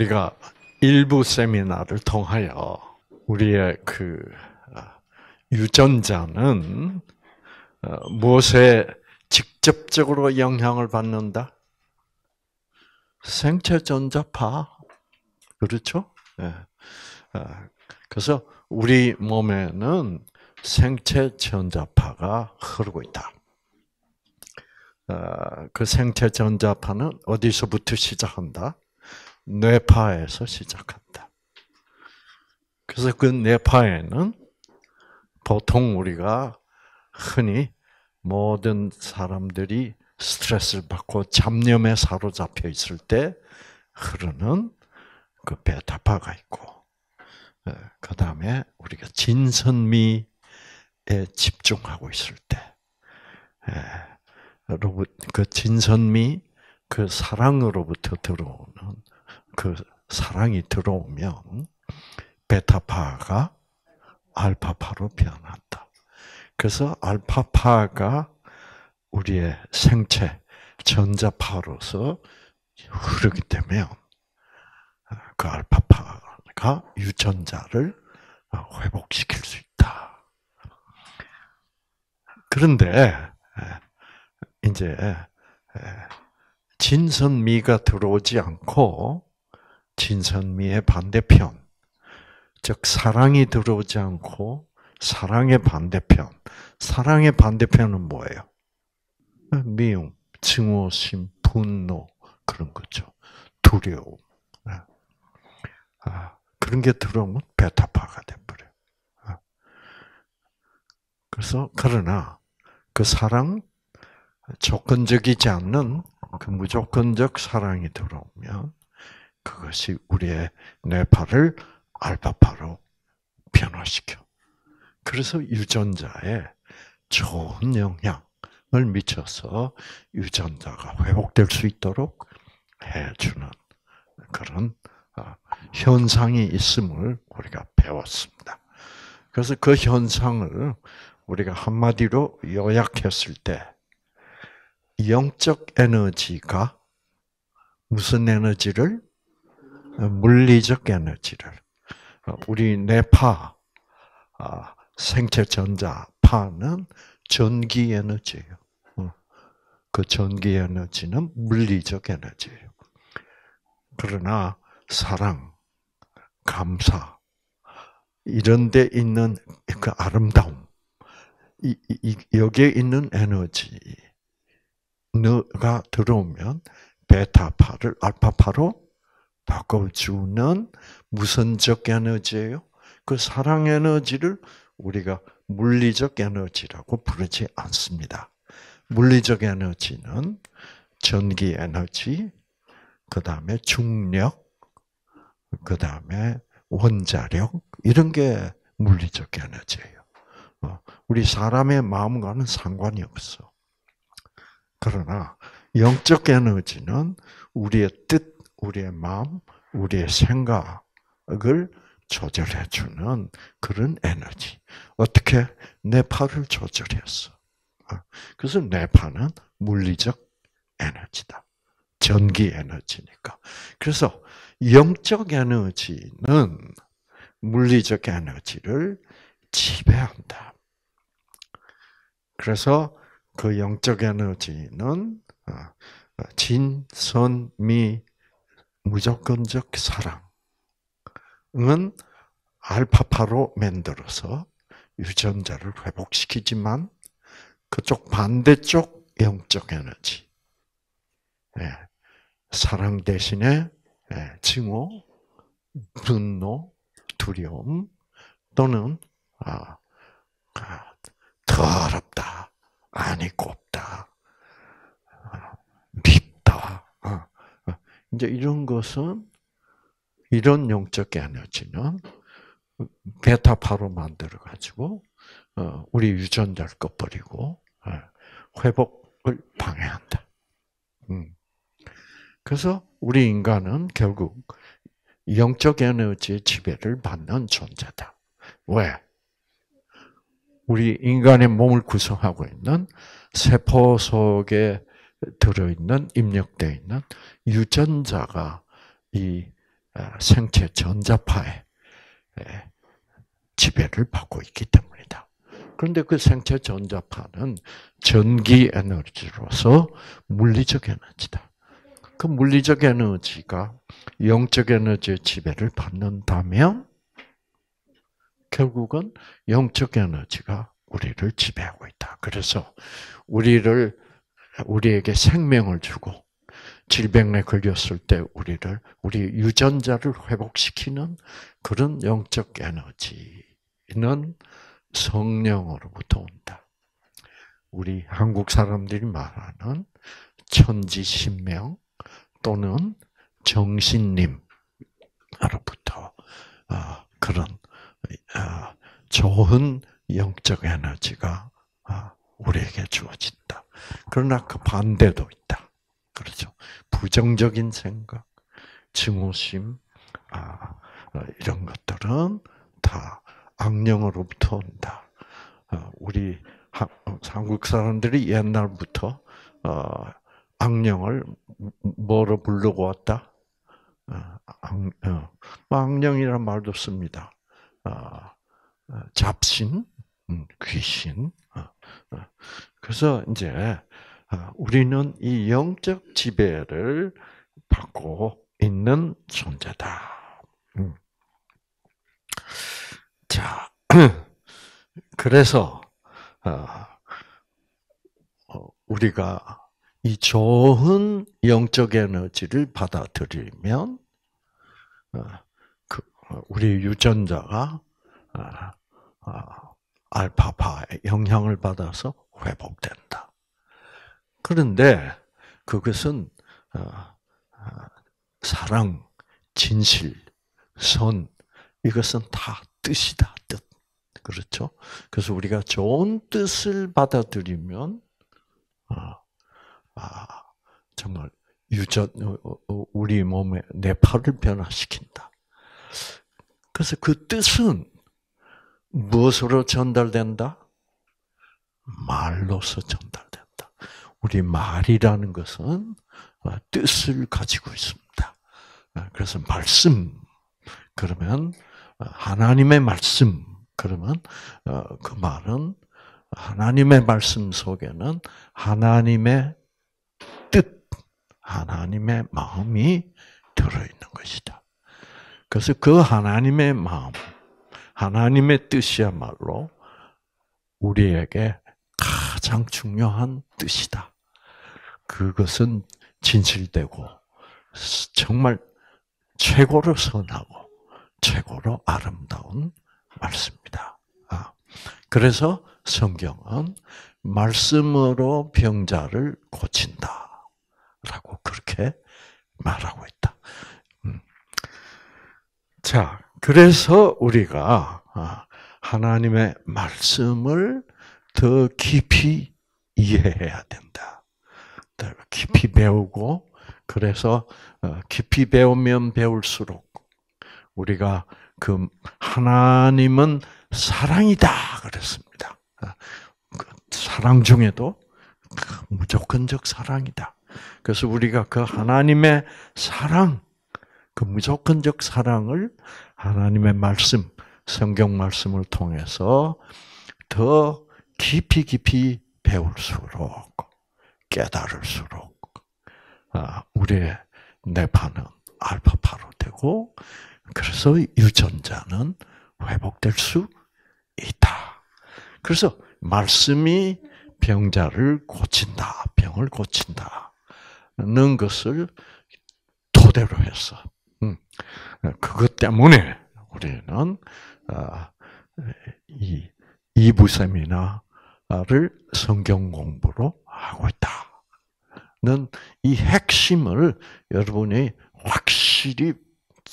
우리가 일부 세미나를 통하여 우리의 그 아, 유전자는 어, 무엇에 직접적으로 영향을 받는다? 생체 전자파 그렇죠? 예. 아, 그래서 우리 몸에는 생체 전자파가 흐르고 있다. 아, 그 생체 전자파는 어디서부터 시작한다? 뇌파에서 시작한다. 그래서 그 뇌파에는 보통 우리가 흔히 모든 사람들이 스트레스를 받고 잡념에 사로잡혀 있을 때 흐르는 그 베타파가 있고, 예, 그 다음에 우리가 진선미에 집중하고 있을 때, 여러분 예, 그 진선미, 그 사랑으로부터 들어오는 그 사랑이 들어오면 베타파가 알파파로 변한다. 그래서 알파파가 우리의 생체 전자파로서 흐르기 때문그 알파파가 유전자를 회복시킬 수 있다. 그런데 이제 진선미가 들어오지 않고 진선미의 반대편, 즉 사랑이 들어오지 않고 사랑의 반대편. 사랑의 반대편은 뭐예요? 미움, 증오심, 분노 그런 거죠. 두려움. 아, 아 그런 게 들어오면 베타파가 돼버려 아, 그래서 그러나 그 사랑 조건적이지 않는 그 무조건적 사랑이 들어오면 그것이 우리의 뇌파를 알파파로 변화시켜. 그래서 유전자에 좋은 영향을 미쳐서 유전자가 회복될 수 있도록 해주는 그런 아, 현상이 있음을 우리가 배웠습니다. 그래서 그 현상을 우리가 한마디로 요약했을 때 영적 에너지가 무슨 에너지를 물리적 에너지를 어, 우리 내파 아, 생체 전자 파는 전기 에너지예요. 어, 그 전기 에너지는 물리적 에너지예요. 그러나 사랑, 감사 이런 데 있는 그 아름다움 이, 이, 여기에 있는 에너지가 들어오면 베타파를 알파파로 바꿔주는 무선적 에너지예요. 그 사랑 에너지를 우리가 물리적 에너지라고 부르지 않습니다. 물리적 에너지는 전기 에너지, 그 다음에 중력, 그 다음에 원자력 이런 게 물리적 에너지예요. 어, 우리 사람의 마음과는 상관이 없어. 그러나 영적 에너지는 우리의 뜻 우리의 마음, 우리의 생각을 조절해 주는 그런 에너지. 어떻게 내파를 조절했어. 아, 그래서 내 팔은 물리적 에너지다. 전기 에너지니까. 그래서 영적 에너지는 물리적 에너지를 지배한다. 그래서 그 영적 에너지는 아, 아, 진선미 무조건적 사랑은 알파파로 만들어서 유전자를 회복시키지만 그쪽 반대쪽 영적 에너지. 예. 사랑 대신에 예. 증오, 분노, 두려움 또는 아, 아 더럽다, 아니 곱다, 이제 이런 것은 이런 영적 에너지는 베타파로 만들어 가지고 어, 우리 유전자를 꺼버리고 예, 회복을 방해한다. 음. 그래서 우리 인간은 결국 영적 에너지의 지배를 받는 존재다. 왜? 우리 인간의 몸을 구성하고 있는 세포 속에 들어있는, 입력되어 있는 유전자가 이 아, 생체 전자파에 지배를 받고 있기 때문이다. 그런데 그 생체 전자파는 전기 에너지로서 물리적 에너지다. 그 물리적 에너지가 영적 에너지의 지배를 받는다면 결국은 영적 에너지가 우리를 지배하고 있다. 그래서 우리를 우리에게 생명을 주고 질병에 걸렸을 때 우리를 우리 유전자를 회복시키는 그런 영적 에너지는 성령으로부터 온다. 우리 한국 사람들이 말하는 천지신명 또는 정신님으로부터 어, 그런 어, 좋은 영적 에너지가 어, 우리에게 주어진다. 그러나 그 반대도 있다. 그렇죠. 부정적인 생각, 증오심, 아, 이런 것들은 다 악령으로부터 온다. 어, 우리 어, 한국 사람들이 옛날부터 어, 악령을 뭐로 부르고 왔다? 뭐 악령, 이라는 말도 씁니다. 잡신, 음, 귀신, 어, 어. 그래서 이제 어, 우리는 이 영적 지배를 받고 있는 존재다. 음. 자, 그래서 우리가 이 좋은 영적 에너지를 받아들이면 그, 우리 유전자가 알파파의 영향을 받아서 회복된다. 그런데 그것은 어, 어, 사랑, 진실, 선 이것은 다 뜻이다. 뜻. 그렇죠? 그래서 우리가 좋은 뜻을 받아들이면 어, 아, 정말 유전 우리 몸의 내 팔을 변화시킨다. 그래서 그 뜻은 무엇으로 전달된다? 말로서 전달된다. 우리 말이라는 것은 어, 뜻을 가지고 있습니다. 어, 그래서 말씀 그러면 어, 하나님의 말씀 그러면 그 말은 하나님의 말씀 속에는 하나님의 뜻, 하나님의 마음이 들어 있는 것이다. 그래서 그 하나님의 마음 하나님의 뜻이야말로 우리에게 가장 중요한 뜻이다. 그것은 진실되고 정말 최고로 선하고 최고로 아름다운 말씀이다. 아, 그래서 성경은 말씀으로 병자를 고친다라고 그렇게 말하고 있다. 음. 자, 그래서 우리가 아, 하나님의 말씀을 더 깊이 이해해야 된다. 깊이 배우고 그래서 어, 깊이 배우면 배울수록 우리가 그 하나님은 사랑이다 그랬습니다. 아, 그 사랑 중에도 그 무조건적 사랑이다. 그래서 우리가 그 하나님의 사랑, 그 무조건적 사랑을 하나님의 말씀, 성경 말씀을 통해서 더 깊이 깊이 배울수록 깨달을수록 아, 우리의 내파는 알파파로 되고 그래서 유전자는 회복될 수 있다. 그래서 말씀이 병자를 고친다, 병을 고친다는 것을 토대로 해서 음. 그것 때문에 우리는 아, 이 이부 세미나를 성경 공부로 하고 있다는 이 핵심을 여러분이 확실히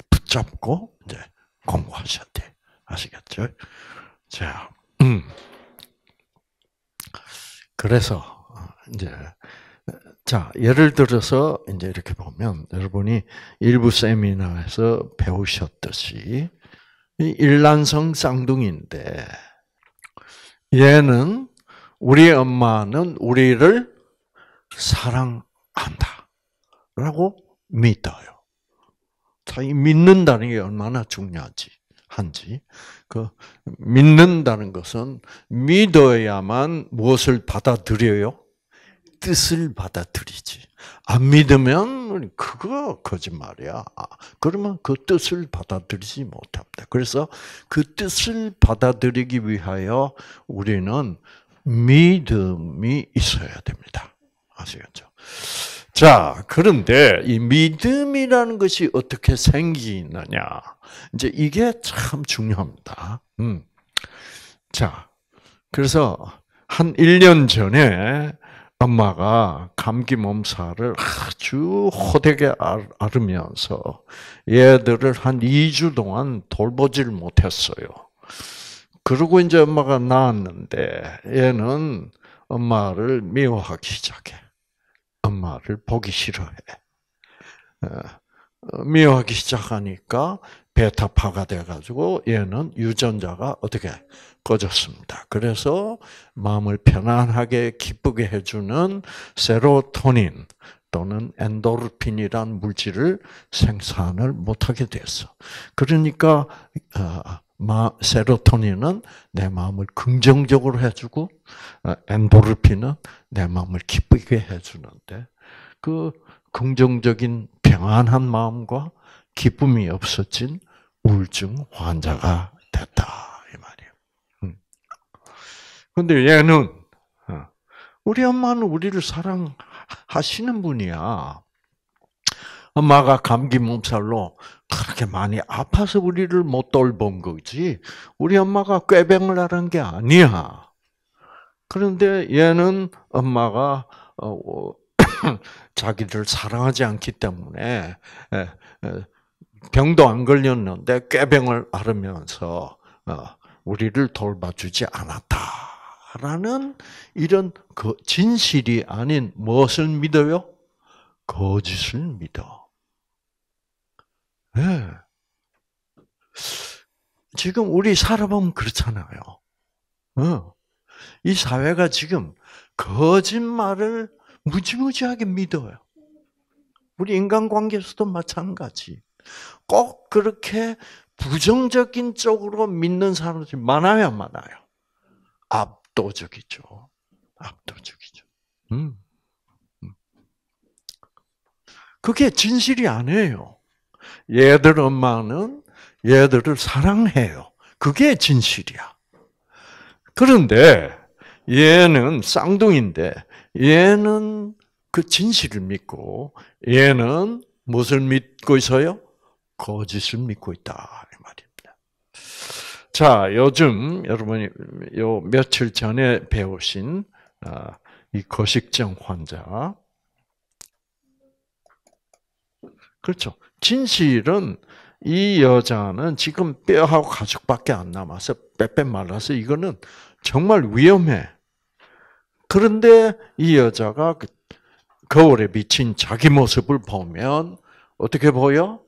붙잡고 이제 공부하셔야 돼. 아시겠죠? 자, 음. 그래서 어, 이제 자, 예를 들어서 이제 이렇게 보면 여러분이 일부 세미나에서 배우셨듯이 이 일란성 쌍둥이인데 얘는 우리 엄마는 우리를 사랑한다라고 믿어요. 자이 믿는다는 게 얼마나 중요하지 한지 그 믿는다는 것은 믿어야만 무엇을 받아들여요? 뜻을 받아들이지. 안 믿으면 그거 거짓말이야. 그러면 그 뜻을 받아들이지 못합니다. 그래서 그 뜻을 받아들이기 위하여 우리는 믿음이 있어야 됩니다. 아시겠죠? 자, 그런데 이 믿음이라는 것이 어떻게 생기느냐. 이제 이게 참 중요합니다. 음. 자, 그래서 한 1년 전에 엄마가 감기 몸살을 아주 호되게 앓으면서 얘들을 한 2주 동안 돌보질 못했어요. 그리고 이제 엄마가 낳았는데 얘는 엄마를 미워하기 시작해. 엄마를 보기 싫어해. 어, 미워하기 시작하니까 베타파가 돼가지고 얘는 유전자가 어떻게 꺼졌습니다. 그래서 마음을 편안하게 기쁘게 해주는 세로토닌 또는 엔도르핀이란 물질을 생산을 못하게 됐어. 그러니까 어, 세로토닌은 내 마음을 긍정적으로 해주고 어, 엔도르핀은 내 마음을 기쁘게 해주는데 그 긍정적인 평안한 마음과 기쁨이 없어진 우울증 환자가 됐다 이 말이에요. 음. 근데 얘는 어, 우리 엄마는 우리를 사랑하시는 분이야. 엄마가 감기 몸살로 그렇게 많이 아파서 우리를 못 돌본 거지. 우리 엄마가 꾀병을 하는 게 아니야. 그런데 얘는 엄마가 어, 어, 자기를 사랑하지 않기 때문에 병도 안 걸렸는데 꾀병을 앓으면서 어, 우리를 돌봐주지 않았다라는 이런 그 진실이 아닌 무엇을 믿어요? 거짓을 믿어. 네. 지금 우리 살아보면 그렇잖아요. 어. 이 사회가 지금 거짓말을 무지무지하게 믿어요. 우리 인간관계에서도 마찬가지. 꼭 그렇게 부정적인 쪽으로 믿는 사람들이 많아야 많아요. 압도적이죠. 압도적이죠. 음. 음. 그게 진실이 아니에요. 얘들 엄마는 얘들을 사랑해요. 그게 진실이야. 그런데 얘는 쌍둥이인데 얘는 그 진실을 믿고 얘는 무엇을 믿고 있어요? 거짓을 믿고 있다 이 말입니다. 자, 요즘 여러분이 요 며칠 전에 배우신 아, 이 거식증 환자 그렇죠. 진실은 이 여자는 지금 뼈하고 가죽밖에 안 남아서 빼빼 말라서 이거는 정말 위험해. 그런데 이 여자가 그 거울에 비친 자기 모습을 보면 어떻게 보여?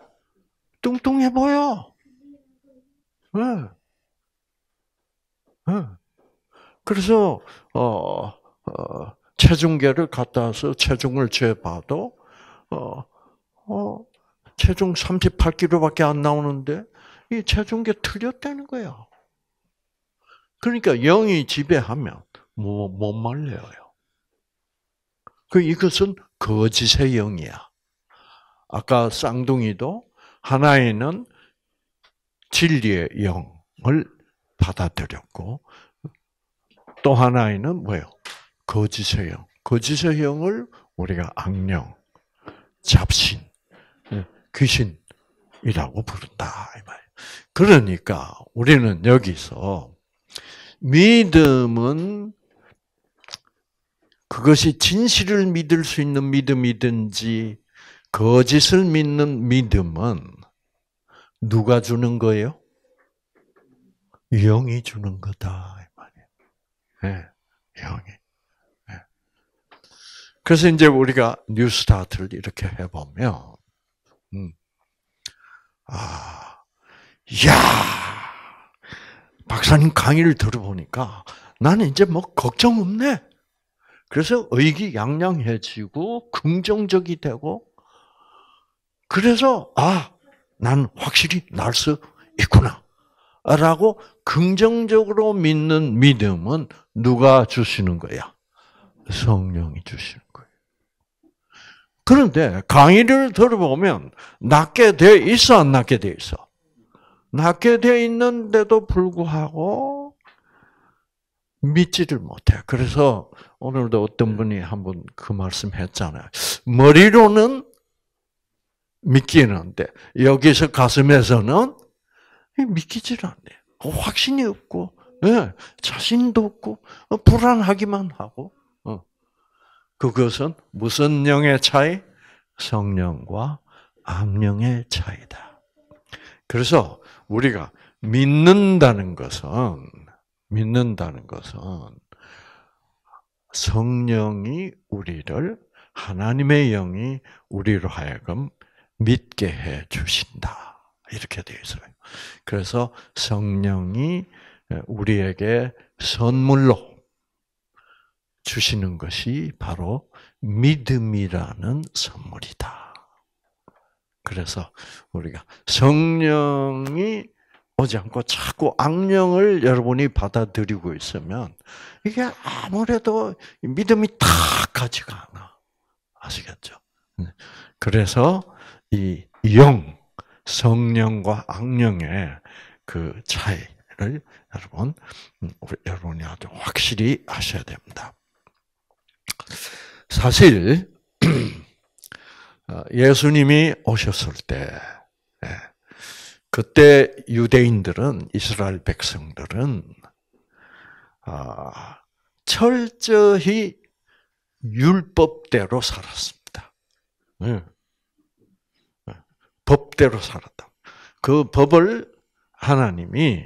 뚱뚱해 보여. 네. 예. 네. 예. 그래서 어, 어, 체중계를 갖다 와서 체중을 재봐도 어, 어, 체중 38kg밖에 안 나오는데 이 체중계 틀렸다는 거야. 그러니까 영이 지배하면 뭐, 못 말려요. 그 이것은 거짓의 영이야. 아까 쌍둥이도 하나에는 진리의 영을 받아들였고 또 하나에는 뭐예요? 거짓의 영. 거짓의 영을 우리가 악령, 잡신, 귀신이라고 부른다 그러니까 우리는 여기서 믿음은 그것이 진실을 믿을 수 있는 믿음이든지 거짓을 믿는 믿음은 누가 주는 거예요? 영이 주는 거다 이 말이에요. 네, 영이. 네. 그래서 이제 우리가 뉴스타트를 이렇게 해보면, 음, 아, 야, 박사님 강의를 들어보니까 나는 이제 뭐 걱정 없네. 그래서 의기양양해지고 긍정적이 되고 그래서 아, 난 확실히 날 수 있구나. 라고 긍정적으로 믿는 믿음은 누가 주시는 거야? 성령이 주시는 거예요. 그런데 강의를 들어보면 낮게 돼 있어 안 낮게 돼 있어? 낮게 돼 있는데도 불구하고 믿지를 못해. 그래서 오늘도 어떤 분이 한번 그 말씀 했잖아요. 머리로는 믿기는데 여기서 가슴에서는 믿기질 않네. 어, 확신이 없고 예, 자신도 없고 어, 불안하기만 하고 어. 그것은 무슨 영의 차이? 성령과 암령의 차이다. 그래서 우리가 믿는다는 것은 믿는다는 것은 성령이 우리를 하나님의 영이 우리로 하여금 믿게 해 주신다. 이렇게 되어 있어요. 그래서 성령이 우리에게 선물로 주시는 것이 바로 믿음이라는 선물이다. 그래서 우리가 성령이 오지 않고 자꾸 악령을 여러분이 받아들이고 있으면 이게 아무래도 믿음이 탁 가지가 않아. 아시겠죠? 네. 그래서 이 영, 성령과 악령의 그 차이를 여러분, 음, 여러분이 아주 확실히 아셔야 됩니다. 사실, 어, 예수님이 오셨을 때, 예, 그때 유대인들은, 이스라엘 백성들은, 아, 철저히 율법대로 살았습니다. 예. 법대로 살았다. 그 법을 하나님이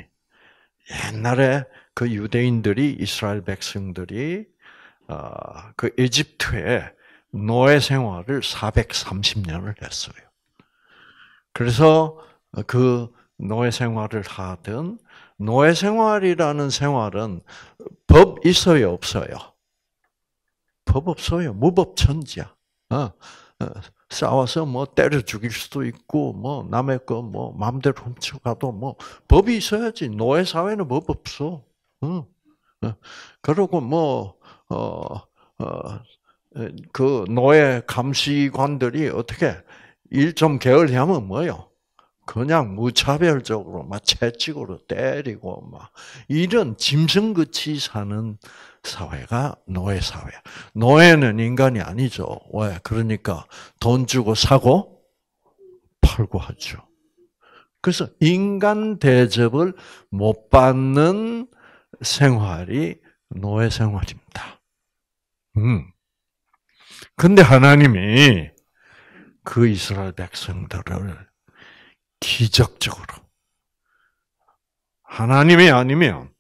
옛날에 그 유대인들이 이스라엘 백성들이 어, 그 이집트에 노예 생활을 430년을 했어요. 그래서 그 노예 생활을 하든 노예 생활이라는 생활은 법 있어요 없어요? 법 없어요 무법천지야. 어, 어. 싸워서 뭐 때려 죽일 수도 있고 뭐 남의 거뭐 마음대로 훔쳐가도 뭐 법이 있어야지 노예 사회는 법 없어. 응. 어. 그러고뭐 어 어그 노예 감시관들이 어떻게 일좀 게을리 하면 뭐요? 그냥 무차별적으로 막 채찍으로 때리고 막 이런 짐승같이 사는 사회가 노예 사회야. 노예는 인간이 아니죠. 왜? 그러니까 돈 주고 사고 팔고 하죠. 그래서 인간 대접을 못 받는 생활이 노예 생활입니다. 음. 근데 하나님이 그 이스라엘 백성들을 기적적으로 하나님이 아니면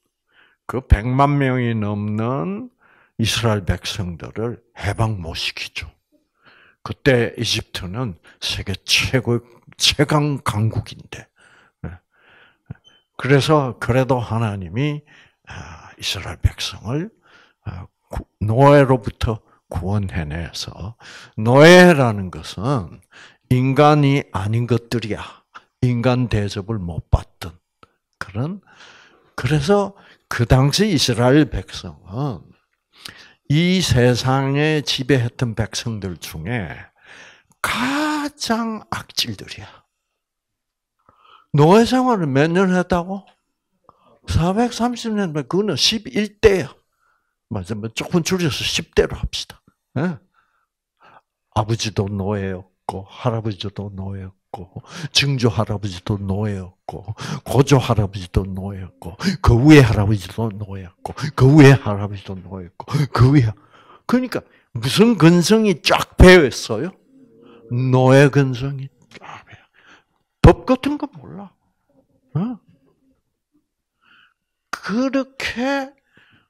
그 100만 명이 넘는 이스라엘 백성들을 해방 못 시키죠. 그때 이집트는 세계 최고 최강 강국인데 네. 그래서 그래도 하나님이 아, 이스라엘 백성을 아, 노예로부터 구원해내서 노예라는 것은 인간이 아닌 것들이야. 인간 대접을 못 받던 그런 그래서 그 당시 이스라엘 백성은 이 세상에 지배했던 백성들 중에 가장 악질들이야. 노예 생활을 몇 년 했다고? 430년, 그거는 11대야. 맞아, 뭐 조금 줄여서 10대로 합시다. 네? 아버지도 노예였고, 할아버지도 노예였고, 노예였고, 증조 할아버지도 노예였고, 고조 할아버지도 노예였고, 그 위에 할아버지도 노예였고, 그 위에 할아버지도 노예였고, 그 위에. 그러니까 무슨 근성이 쫙 배어 있어요? 노예 근성이 쫙 배어. 법 같은 거 몰라. 어? 그렇게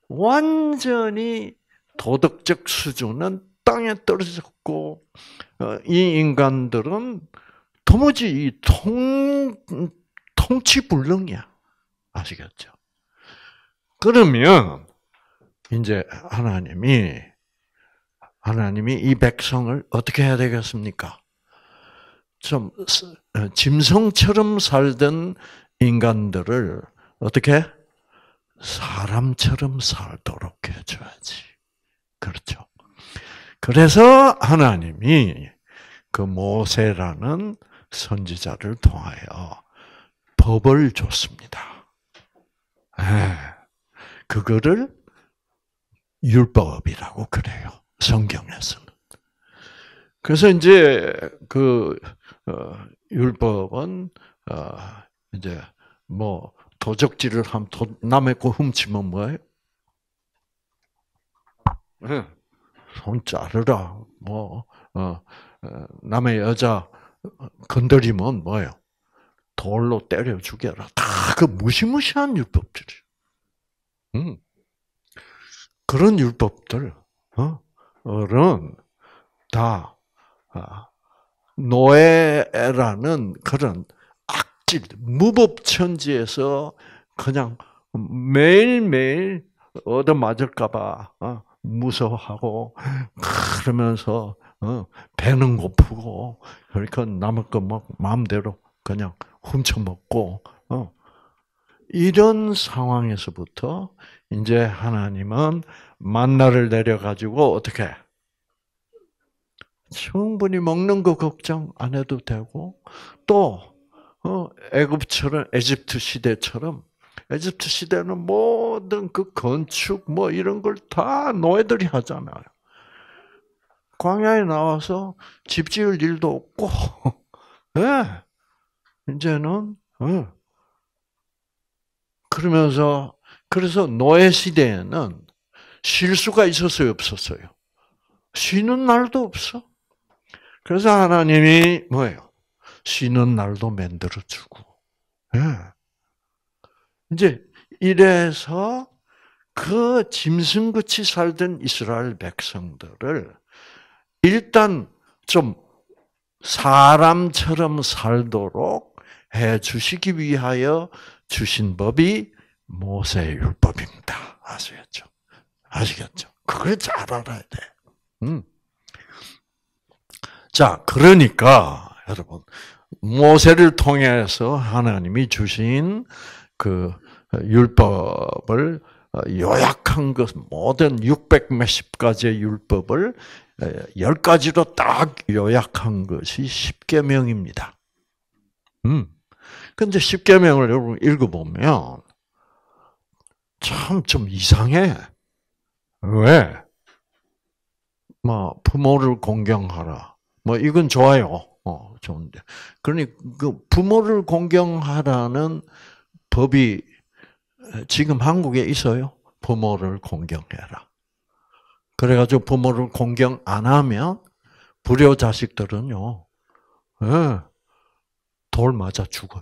완전히 도덕적 수준은 땅에 떨어졌고 어, 이 인간들은 도무지 통, 통치불능이야. 아시겠죠? 그러면, 이제 하나님이, 하나님이 이 백성을 어떻게 해야 되겠습니까? 좀, 어, 짐승처럼 살던 인간들을 어떻게? 사람처럼 살도록 해줘야지. 그렇죠. 그래서 하나님이 그 모세라는 선지자를 통하여 법을 줬습니다. 네. 그거를 율법이라고 그래요. 성경에서는. 그래서 이제 그 어, 율법은 어, 이제 뭐 도적질을 함 남의 거 훔치면 뭐예요? 네. 손 자르라 뭐 어, 어 남의 여자 건드리면 뭐예요? 돌로 때려 죽여라. 다 그 무시무시한 율법들. 음. 그런 율법들, 어? 어른, 다, 아, 노예라는 그런 악질, 무법천지에서 그냥 매일매일 얻어맞을까봐 어? 무서워하고, 그러면서 어, 배는 고프고, 그러니까 남의 거막 마음대로 그냥 훔쳐먹고, 어. 이런 상황에서부터 이제 하나님은 만나를 내려가지고 어떻게? 충분히 먹는 거 걱정 안 해도 되고, 또, 어, 애굽처럼, 에집트 시대처럼, 에집트 시대는 모든 그 건축 뭐 이런 걸 다 노예들이 하잖아요. 광야에 나와서 집 지을 일도 없고, 네. 이제는, 네. 그러면서, 그래서 노예 시대에는 쉴 수가 있었어요, 없었어요? 쉬는 날도 없어. 그래서 하나님이 뭐예요? 쉬는 날도 만들어주고. 네. 예. 이제 이래서 그 짐승같이 살던 이스라엘 백성들을 일단 좀 사람처럼 살도록 해 주시기 위하여 주신 법이 모세율법입니다. 아시겠죠? 아시겠죠? 그걸 잘 알아야 돼. 음. 자, 그러니까 여러분 모세를 통해서 하나님이 주신 그 율법을 요약한 것 모든 600 몇십 가지의 율법을 예, 열 가지로 딱 요약한 것이 십계명입니다. 음. 근데 십계명을 여러분 읽어보면 참 좀 이상해. 왜? 뭐 부모를 공경하라. 뭐 이건 좋아요. 어 좋은데. 그러니 그 부모를 공경하라는 법이 지금 한국에 있어요. 부모를 공경해라. 그래가지고 부모를 공경 안 하면 불효 자식들은요, 네, 돌 맞아 죽어요.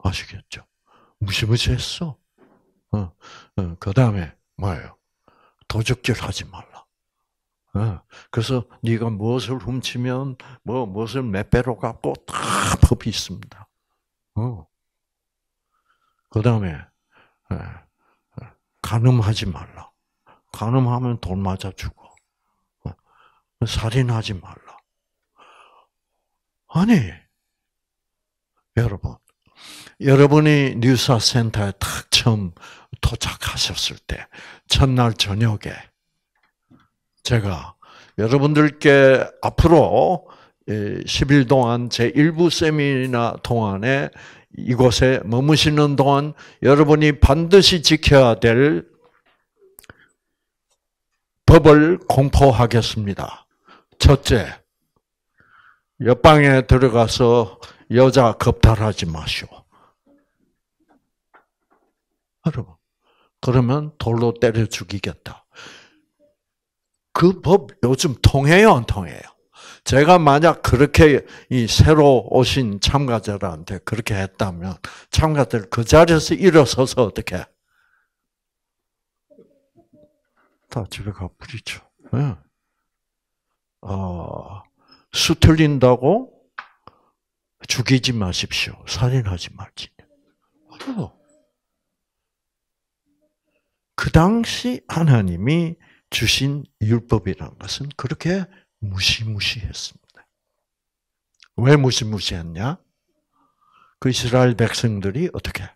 아시겠죠? 무시무시했어. 어, 어, 그 다음에 뭐예요? 도적질하지 말라. 어, 그래서 네가 무엇을 훔치면 뭐 무엇을 몇 배로 갚고 다 법이 있습니다. 어. 그 다음에 가늠하지 예, 예, 말라. 가늠하면 돌 맞아 죽어. 어? 살인하지 말라. 아니, 여러분. 여러분이 뉴스센터에 탁 처음 도착하셨을 때, 첫날 저녁에, 제가 여러분들께 앞으로 10일 동안 제 1부 세미나 동안에 이곳에 머무시는 동안 여러분이 반드시 지켜야 될 법을 공포하겠습니다. 첫째, 옆방에 들어가서 여자 겁탈하지 마시오. 여러분, 그러면 돌로 때려 죽이겠다. 그 법 요즘 통해요, 안 통해요? 제가 만약 그렇게 이 새로 오신 참가자들한테 그렇게 했다면 참가들 그 자리에서 일어서서 어떻게 다 집에 가 부딪혀. 네. 아, 수 틀린다고 죽이지 마십시오. 살인하지 말지. 그 당시 하나님이 주신 율법이라는 것은 그렇게 무시무시했습니다. 왜 무시무시했냐? 그 이스라엘 백성들이 어떻게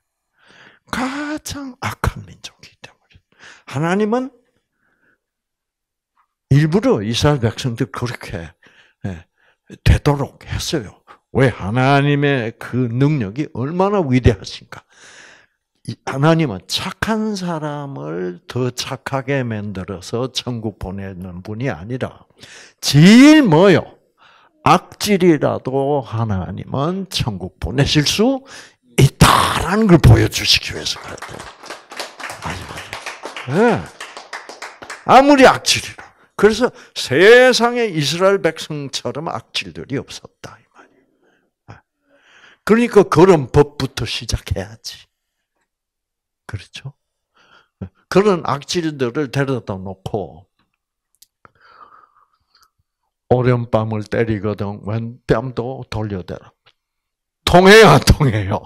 가장 악한 민족이기 때문에 하나님은 일부러 이스라엘 백성들 그렇게 예, 되도록 했어요. 왜 하나님의 그 능력이 얼마나 위대하신가? 하나님은 착한 사람을 더 착하게 만들어서 천국 보내는 분이 아니라 제일 뭐요? 악질이라도 하나님은 천국 보내실 수 있다라는 걸 보여주시기 위해서 그랬대요. 예. 아무리 악질이라 그래서 세상에 이스라엘 백성처럼 악질들이 없었다. 이 말이에요. 아. 그러니까 그런 법부터 시작해야지. 그렇죠? 그런 악질들을 데려다 놓고 오랜밤을 때리거든 왼뺨도 돌려대라. 통해요, 통해요?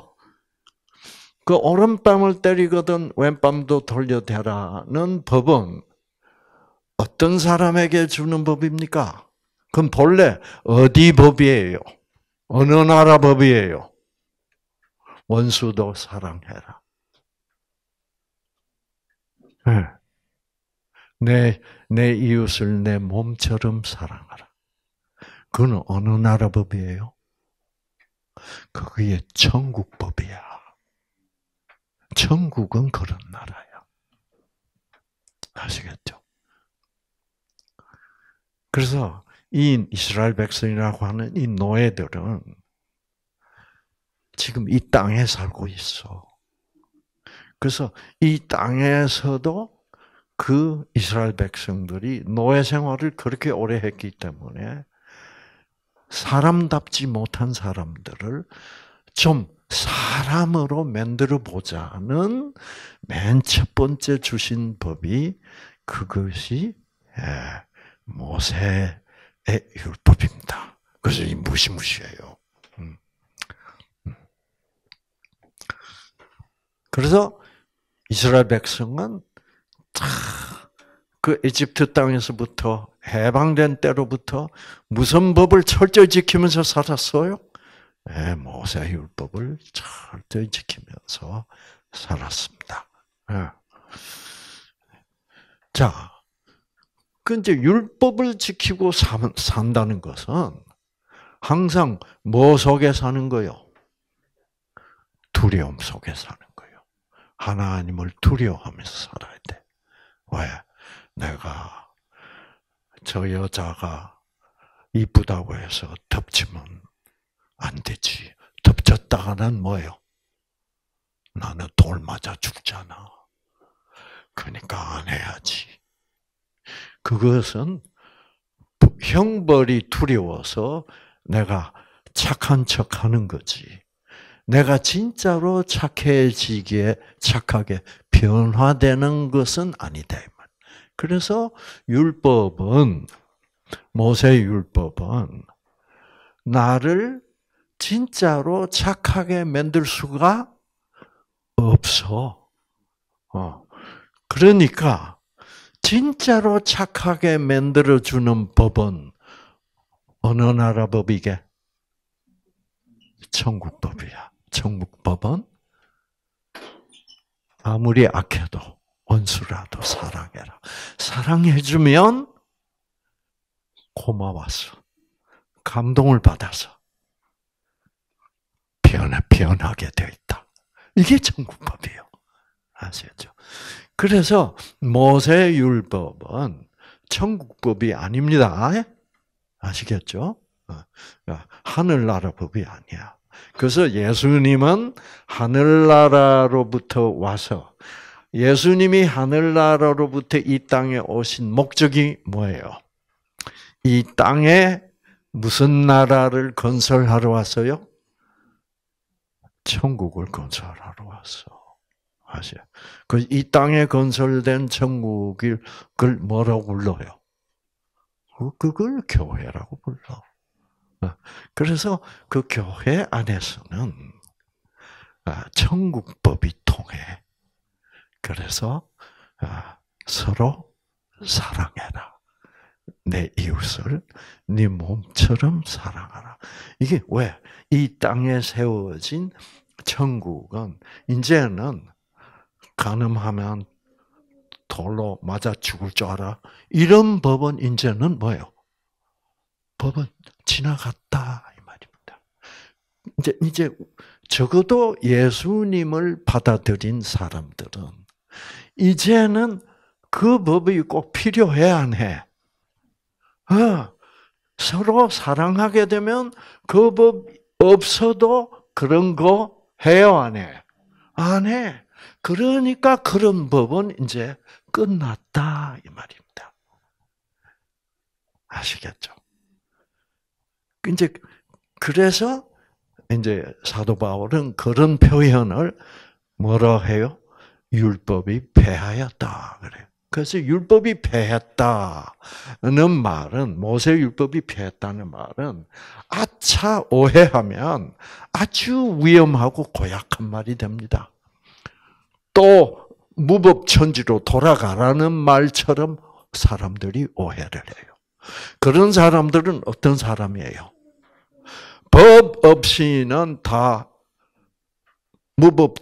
그 오른뺨을 때리거든 왼뺨도 돌려대라는 법은 어떤 사람에게 주는 법입니까? 그럼 본래 어디 법이에요? 어느 나라 법이에요? 원수도 사랑해라. 네. 내, 내 이웃을 내 몸처럼 사랑하라. 그건 어느 나라 법이에요? 그게 천국 법이야. 천국은 그런 나라야. 아시겠죠? 그래서 이 이스라엘 백성이라고 하는 이 노예들은 지금 이 땅에 살고 있어. 그래서 이 땅에서도 그 이스라엘 백성들이 노예 생활을 그렇게 오래 했기 때문에 사람답지 못한 사람들을 좀 사람으로 만들어 보자는 맨 첫 번째 주신 법이 그것이 예, 모세의 율법입니다. 그래서 이 무시무시해요. 음. 음. 그래서 이스라엘 백성은 그 이집트 땅에서부터 해방된 때로부터 무슨 법을 철저히 지키면서 살았어요? 네, 예, 모세 율법을 철저히 지키면서 살았습니다. 네. 자, 그 이제 율법을 지키고 산다는 것은 항상 뭐 속에 사는 거요? 두려움 속에 사는 거요. 하나님을 두려워하면서 살아야 돼. 왜? 내가 저 여자가 이쁘다고 해서 덮치면 안 되지. 덮쳤다가는 뭐요? 나는 돌 맞아 죽잖아. 그러니까 안 해야지. 그것은 형벌이 두려워서 내가 착한 척 하는 거지. 내가 진짜로 착해지기에 착하게 변화되는 것은 아니다. 그래서 율법은 모세 율법은 나를 진짜로 착하게 만들 수가 없어. 어. 그러니까 진짜로 착하게 만들어 주는 법은 어느 나라 법이게? 천국 법이야. 천국 법은 아무리 악해도 원수라도 사랑해라. 사랑해 주면 고마워서 감동을 받아서 변해 변하게 되어 있다. 이게 천국 법이에요. 아시겠죠? 그래서 모세율법은 천국법이 아닙니다. 아시겠죠? 어, 하늘나라 법이 아니야. 그래서 예수님은 하늘나라로부터 와서 예수님이 하늘나라로부터 이 땅에 오신 목적이 뭐예요? 이 땅에 무슨 나라를 건설하러 왔어요? 천국을 건설하러 왔어. 아시아. 그이 땅에 건설된 천국을 그걸 뭐라고 불러요? 어, 그걸 교회라고 불러. 어, 그래서 그 교회 안에서는 아, 천국법이 통해. 그래서 아, 서로 사랑해라. 내 이웃을 네 몸처럼 사랑하라. 이게 왜? 이 땅에 세워진 천국은 이제는 가늠하면 돌로 맞아 죽을 줄 알아. 이런 법은 이제는 뭐예요? 법은 지나갔다 이 말입니다. 이제 이제 적어도 예수님을 받아들인 사람들은 이제는 그 법이 꼭 필요해 안 해. 어, 서로 사랑하게 되면 그 법 없어도 그런 거 해요 안 해? 안 해. 그러니까 그런 법은 이제 끝났다 이 말입니다. 아시겠죠? 이제 그래서 이제 사도 바울은 그런 표현을 뭐라 해요? 율법이 폐하였다 그래요. 그래서 율법이 폐했다는 말은 모세 율법이 폐했다는 말은 아차 오해하면 아주 위험하고 고약한 말이 됩니다. 또 무법천지로 돌아가라는 말처럼 사람들이 오해를 해요. 그런 사람들은 어떤 사람이에요? 법 없이는 다 무법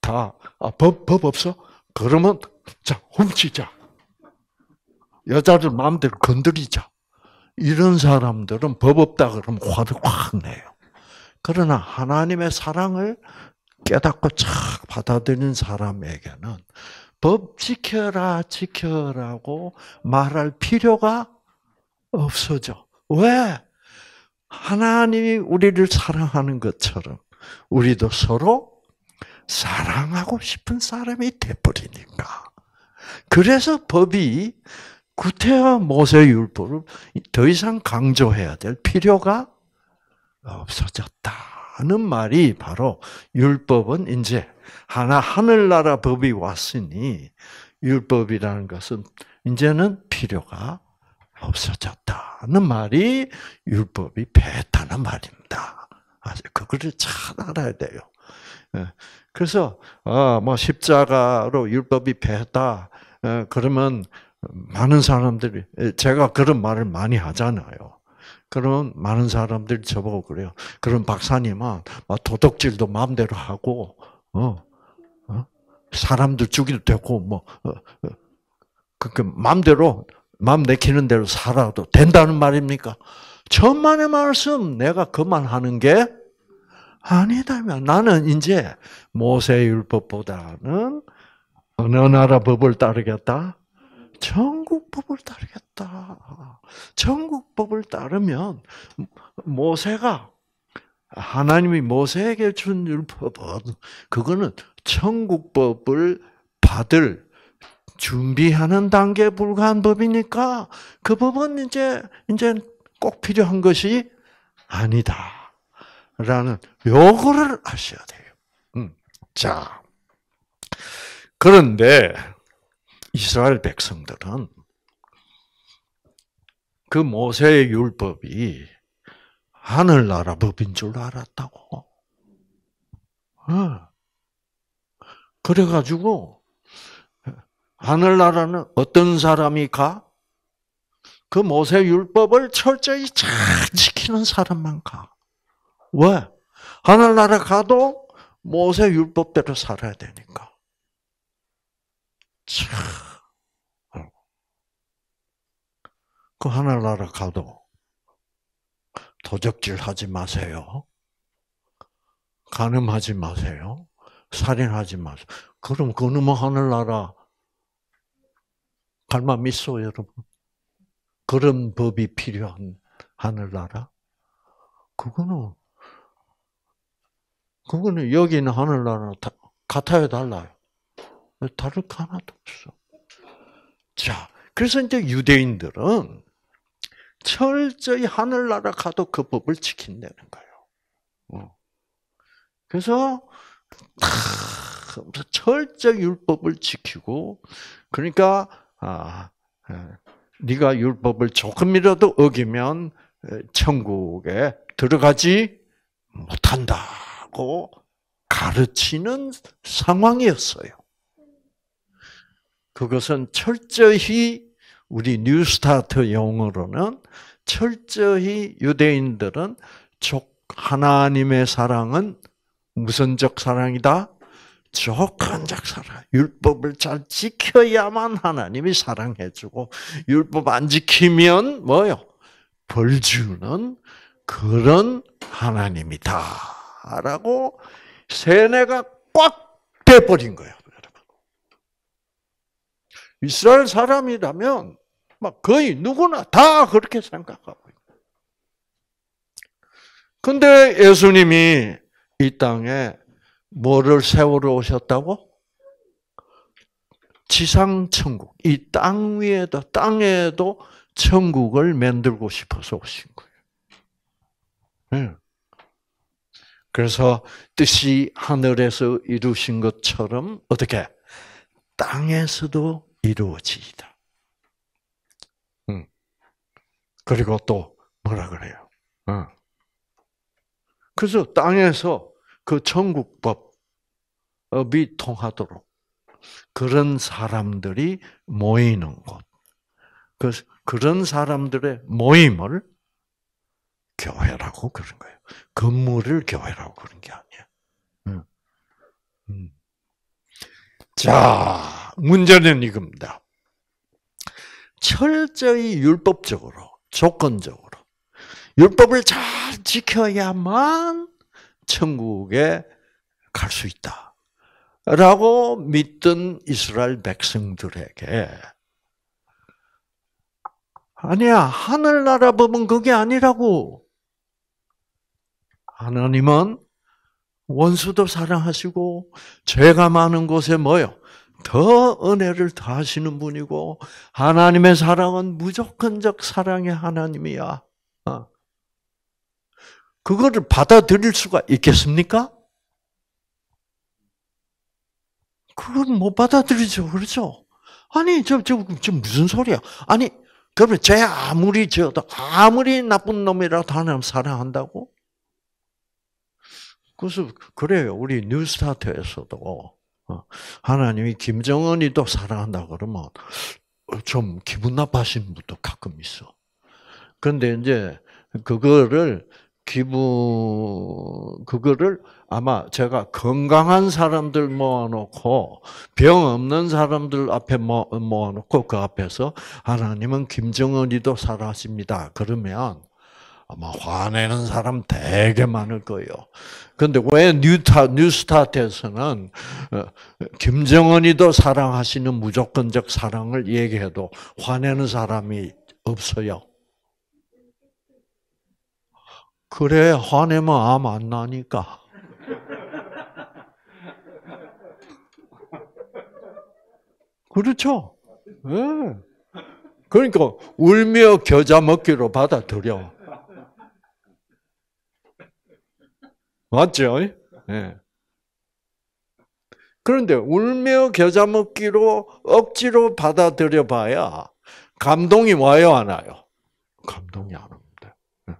다법법 아, 없어? 그러면 자 훔치자 여자를 마음대로 건드리자 이런 사람들은 법 없다 그러면 화를 확 내요. 그러나 하나님의 사랑을 깨닫고 착받아들이는 사람에게는 법 지켜라, 지켜라고 말할 필요가 없어져. 왜? 하나님이 우리를 사랑하는 것처럼 우리도 서로 사랑하고 싶은 사람이 돼버리니까. 그래서 법이 구태와 모세율법을 더 이상 강조해야 될 필요가 없어졌다. 하는 말이 바로 율법은 이제 하나 하늘나라 법이 왔으니 율법이라는 것은 이제는 필요가 없어졌다는 말이 율법이 배했다는 말입니다. 아주 그거잘 알아야 돼요. 예. 그래서 아뭐 십자가로 율법이 배했다. 어, 그러면 많은 사람들이 예, 제가 그런 말을 많이 하잖아요. 그런 많은 사람들이 저보고 그래요. 그런 박사님은 뭐 도덕질도 마음대로 하고, 어, 어? 사람들 죽이도 되고, 뭐, 어, 어. 그니 마음대로, 마음 내키는 대로 살아도 된다는 말입니까? 천만의 말씀, 내가 그만하는 게 아니다면 나는 이제 모세율법보다는 어느 나라 법을 따르겠다? 전국 법을 따르겠다. 없다. 전국법을 따르면 모세가 하나님이 모세에게 준 율법은 그거는 천국법을 받을 준비하는 단계에 불과한 법이니까 그 법은 이제 이제 꼭 필요한 것이 아니다라는 요거를 아셔야 돼요. 음. 자. 그런데 이스라엘 백성들은 그 모세의 율법이 하늘나라 법인 줄 알았다고. 어. 그래가지고, 하늘나라는 어떤 사람이 가? 그 모세 율법을 철저히 잘 지키는 사람만 가. 왜? 하늘나라 가도 모세 율법대로 살아야 되니까. 참. 그 하늘나라 가도 도적질 하지 마세요. 가늠하지 마세요. 살인하지 마세요. 그럼 그 놈의 뭐 하늘나라 갈만 있어 여러분? 그런 법이 필요한 하늘나라? 그거는 그거는 여기 있는 하늘나라 같아요, 달라요. 다를 거 하나도 없어. 자, 그래서 이제 유대인들은 철저히 하늘나라 가도 그 법을 지킨다는 거예요. 어. 그래서 철저 율법을 지키고 그러니까 아, 아, 네가 율법을 조금이라도 어기면 천국에 들어가지 못한다고 가르치는 상황이었어요. 그것은 철저히 우리 뉴스타트 용어로는 철저히 유대인들은 하나님의 사랑은 무선적 사랑이다. 조건적 사랑. 율법을 잘 지켜야만 하나님이 사랑해주고 율법 안 지키면 뭐요? 벌 주는 그런 하나님이다라고 세뇌가 꽉 돼버린 거예요. 이스라엘 사람이라면 막 거의 누구나 다 그렇게 생각하고 있다. 근데 예수님이 이 땅에 뭐를 세우러 오셨다고? 지상천국, 이 땅 위에도, 땅에도 천국을 만들고 싶어서 오신 거예요. 네. 그래서 뜻이 하늘에서 이루신 것처럼 어떻게? 땅에서도 이루어지이다. 음. 그리고 또 뭐라 그래요? 음. 그래서 땅에서 그 천국법이 어, 통하도록 그런 사람들이 모이는 곳. 그 그런 사람들의 모임을 교회라고 그런 거예요. 건물을 교회라고 그런 게 아니야. 음. 자, 문제는 이겁니다. 철저히 율법적으로, 조건적으로, 율법을 잘 지켜야만 천국에 갈 수 있다. 라고 믿던 이스라엘 백성들에게, 아니야, 하늘나라 법은 그게 아니라고. 하나님은 원수도 사랑하시고 죄가 많은 곳에 뭐요? 더 은혜를 다하시는 분이고 하나님의 사랑은 무조건적 사랑의 하나님이야. 어. 그거를 받아들일 수가 있겠습니까? 그걸못 받아들이죠, 그렇죠? 아니 저저 저, 무슨 소리야? 아니 그러면 쟤 아무리 지어도 아무리 나쁜 놈이라도 하나님 사랑한다고? 그래서 그래요. 우리 뉴스타트에서도 어, 하나님이 김정은이도 사랑한다 그러면 좀 기분 나빠하시는 분도 가끔 있어. 그런데 이제 그거를 기분 그거를 아마 제가 건강한 사람들 모아놓고 병 없는 사람들 앞에 모아놓고 그 앞에서 하나님은 김정은이도 살아십니다. 그러면 아마 화내는 사람 되게 많을 거예요. 근데 왜 뉴타, 뉴스타트에서는 어, 김정은이도 사랑하시는 무조건적 사랑을 얘기해도 화내는 사람이 없어요? 그래, 화내면 암 안 나니까. 그렇죠? 네. 그러니까 울며 겨자 먹기로 받아들여. 맞죠? 네. 그런데 울며 겨자 먹기로 억지로 받아들여 봐야 감동이 와요, 안 와요? 감동이 안 옵니다. 예.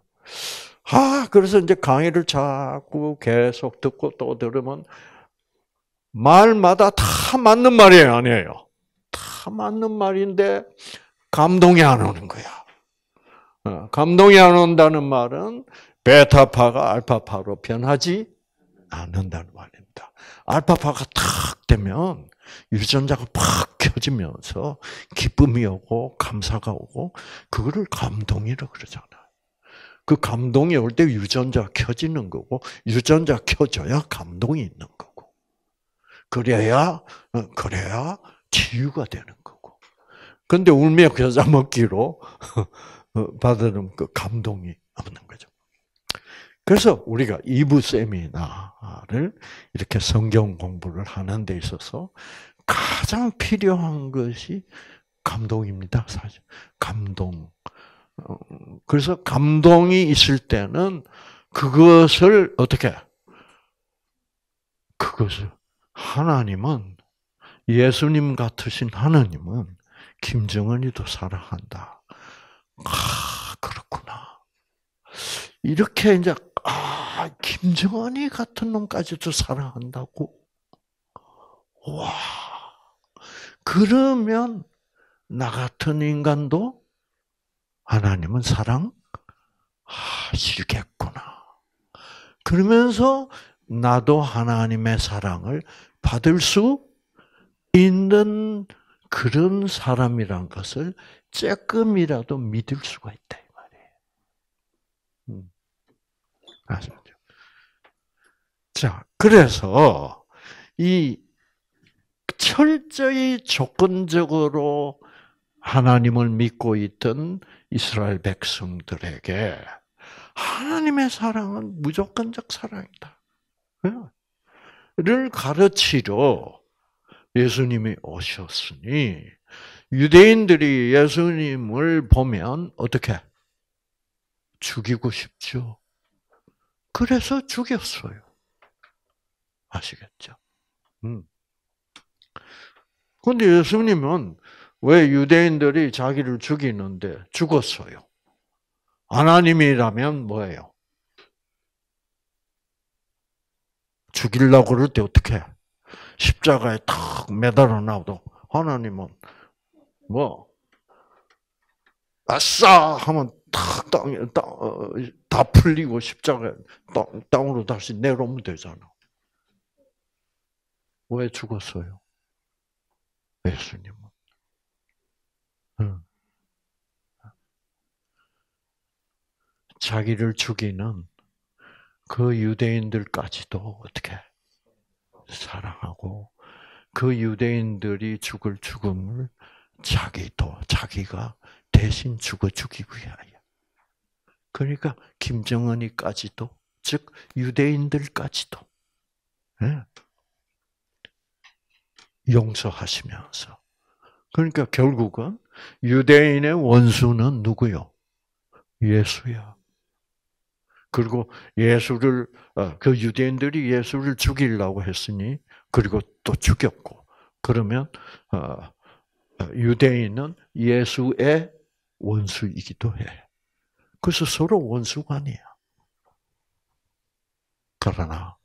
아, 그래서 이제 강의를 자꾸 계속 듣고 또 들으면 말마다 다 맞는 말이에요, 아니에요? 다 맞는 말인데 감동이 안 오는 거야. 어, 감동이 안 온다는 말은 베타파가 알파파로 변하지 않는다는 말입니다. 알파파가 탁 되면 유전자가 팍 켜지면서 기쁨이 오고 감사가 오고 그거를 감동이라고 그러잖아그 감동이 올 때 유전자 켜지는 거고 유전자 켜져야 감동이 있는 거고 그래야 어, 그래야 치유가 되는 거고. 근데 울며 겨자 먹기로 어, 받으그 감동이 없는 거죠. 그래서 우리가 이부 세미나를 이렇게 성경 공부를 하는 데 있어서 가장 필요한 것이 감동입니다, 사실. 감동. 어, 그래서 감동이 있을 때는 그것을 어떻게? 그것을 하나님은 예수님 같으신 하나님은 김정은이도 사랑한다. 아, 그렇구나. 이렇게 이제 아, 김정은이 같은 놈까지도 사랑한다고? 와. 그러면 나 같은 인간도 하나님은 사랑하시겠구나. 그러면서 나도 하나님의 사랑을 받을 수 있는 그런 사람이란 것을 조금이라도 믿을 수가 있대. 아셨죠? 자, 그래서 이 철저히 조건적으로 하나님을 믿고 있던 이스라엘 백성들에게 하나님의 사랑은 무조건적 사랑이다. 예? 를 가르치려 예수님이 오셨으니 유대인들이 예수님을 보면 어떻게 죽이고 싶죠. 그래서 죽였어요. 아시겠죠? 음. 근데 예수님은 왜 유대인들이 자기를 죽이는데 죽었어요? 하나님이라면 뭐예요? 죽이려고 그럴 때 어떻게 해? 십자가에 탁 매달아 놔도 하나님은 뭐 아싸 하면 탁땅 땅, 어, 다 풀리고 십자가 땅, 땅으로 다시 내려오면 되잖아. 왜 죽었어요? 예수님은. 응. 자기를 죽이는 그 유대인들까지도 어떻게 사랑하고 그 유대인들이 죽을 죽음을 자기도 자기가 대신 죽어 죽이고 하여. 그러니까 김정은이까지도 즉 유대인들까지도 예, 용서하시면서 그러니까 결국은 유대인의 원수는 누구요? 예수야. 그리고 예수를 어, 그 유대인들이 예수를 죽이려고 했으니 그리고 또 죽였고 그러면 어, 어, 유대인은 예수의 원수이기도 해. 그래서 서로 원수가 아니야. 그러나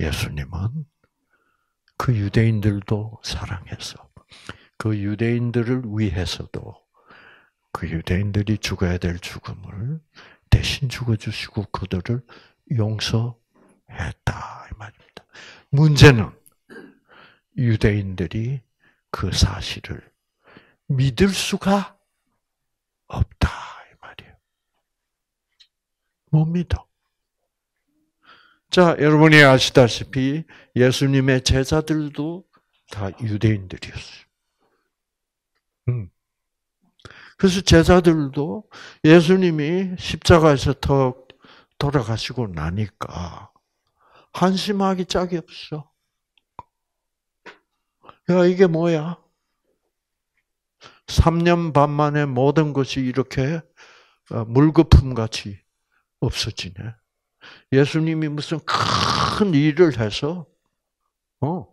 예수님은 그 유대인들도 사랑해서 그 유대인들을 위해서도 그 유대인들이 죽어야 될 죽음을 대신 죽어주시고 그들을 용서했다 이 말입니다. 문제는 유대인들이 그 사실을 믿을 수가 없다 이 말이에요. 못 믿어. 자, 여러분이 아시다시피 예수님의 제자들도 다 유대인들이었어요. 음. 그래서 제자들도 예수님이 십자가에서 턱 돌아가시고 나니까 한심하기 짝이 없어. 야, 이게 뭐야? 3년 반 만에 모든 것이 이렇게 어, 물거품 같이 없어지네. 예수님이 무슨 큰 일을 해서, 어,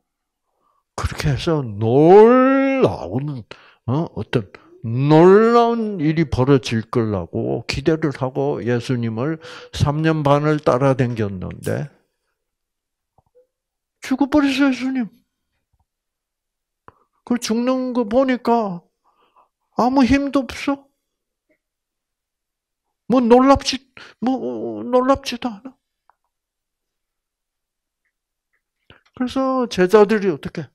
그렇게 해서 놀라운, 어, 어떤 놀라운 일이 벌어질 거라고 기대를 하고 예수님을 3년 반을 따라댕겼는데, 죽어버렸어요, 예수님. 그 죽는 거 보니까 아무 힘도 없어. 뭐 놀랍지, 뭐 놀랍지도 않아. 그래서 제자들이 어떻게?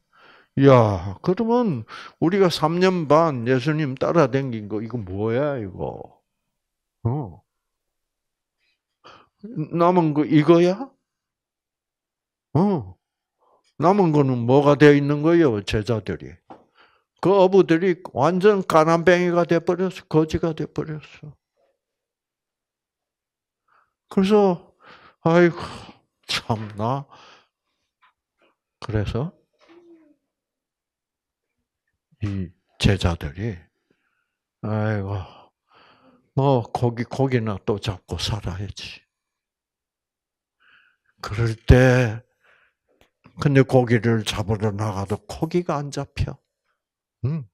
야, 그러면 우리가 3년 반 예수님 따라댕긴 거 이거 뭐야 이거? 어. 남은 거 이거야? 어. 남은 거는 뭐가 되어 있는 거예요, 제자들이? 그 어부들이 완전 가난뱅이가 돼버렸어. 거지가 돼버렸어. 그래서, 아이고, 참나. 그래서, 이 제자들이, 아이고, 뭐, 고기, 고기나 또 잡고 살아야지. 그럴 때, 근데 고기를 잡으러 나가도 고기가 안 잡혀. 음.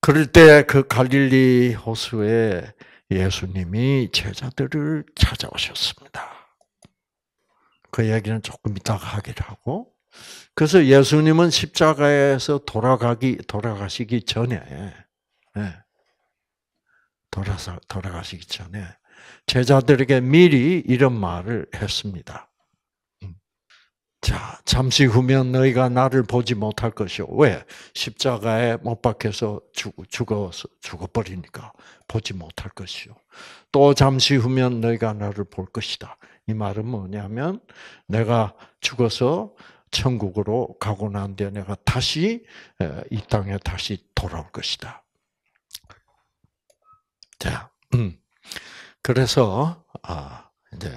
그럴 때 그 갈릴리 호수에 예수님이 제자들을 찾아오셨습니다. 그 얘기는 조금 이따가 하기로 하고, 그래서 예수님은 십자가에서 돌아가기, 돌아가시기 전에, 예, 돌아서, 돌아가시기 전에, 제자들에게 미리 이런 말을 했습니다. 자, 잠시 후면 너희가 나를 보지 못할 것이오. 왜? 십자가에 못 박혀서 죽 죽어서 죽어버리니까 보지 못할 것이오. 또 잠시 후면 너희가 나를 볼 것이다. 이 말은 뭐냐면 내가 죽어서 천국으로 가고 난 뒤에 내가 다시 이 땅에 다시 돌아올 것이다. 자, 음. 그래서 아, 이제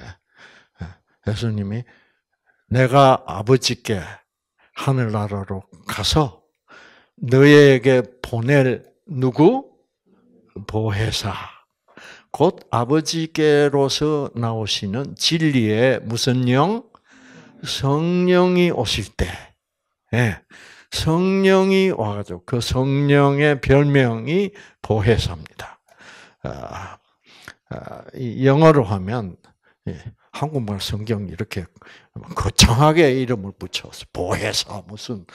예수님이 내가 아버지께 하늘나라로 가서 너에게 보낼 누구? 보혜사. 곧 아버지께로서 나오시는 진리의 무슨 영? 성령이 오실 때. 예. 성령이 와가지고 그 성령의 별명이 보혜사입니다. 아, 아, 영어로 하면 예, 한국말 성경 이렇게 거창하게 이름을 붙여서 보혜사 무슨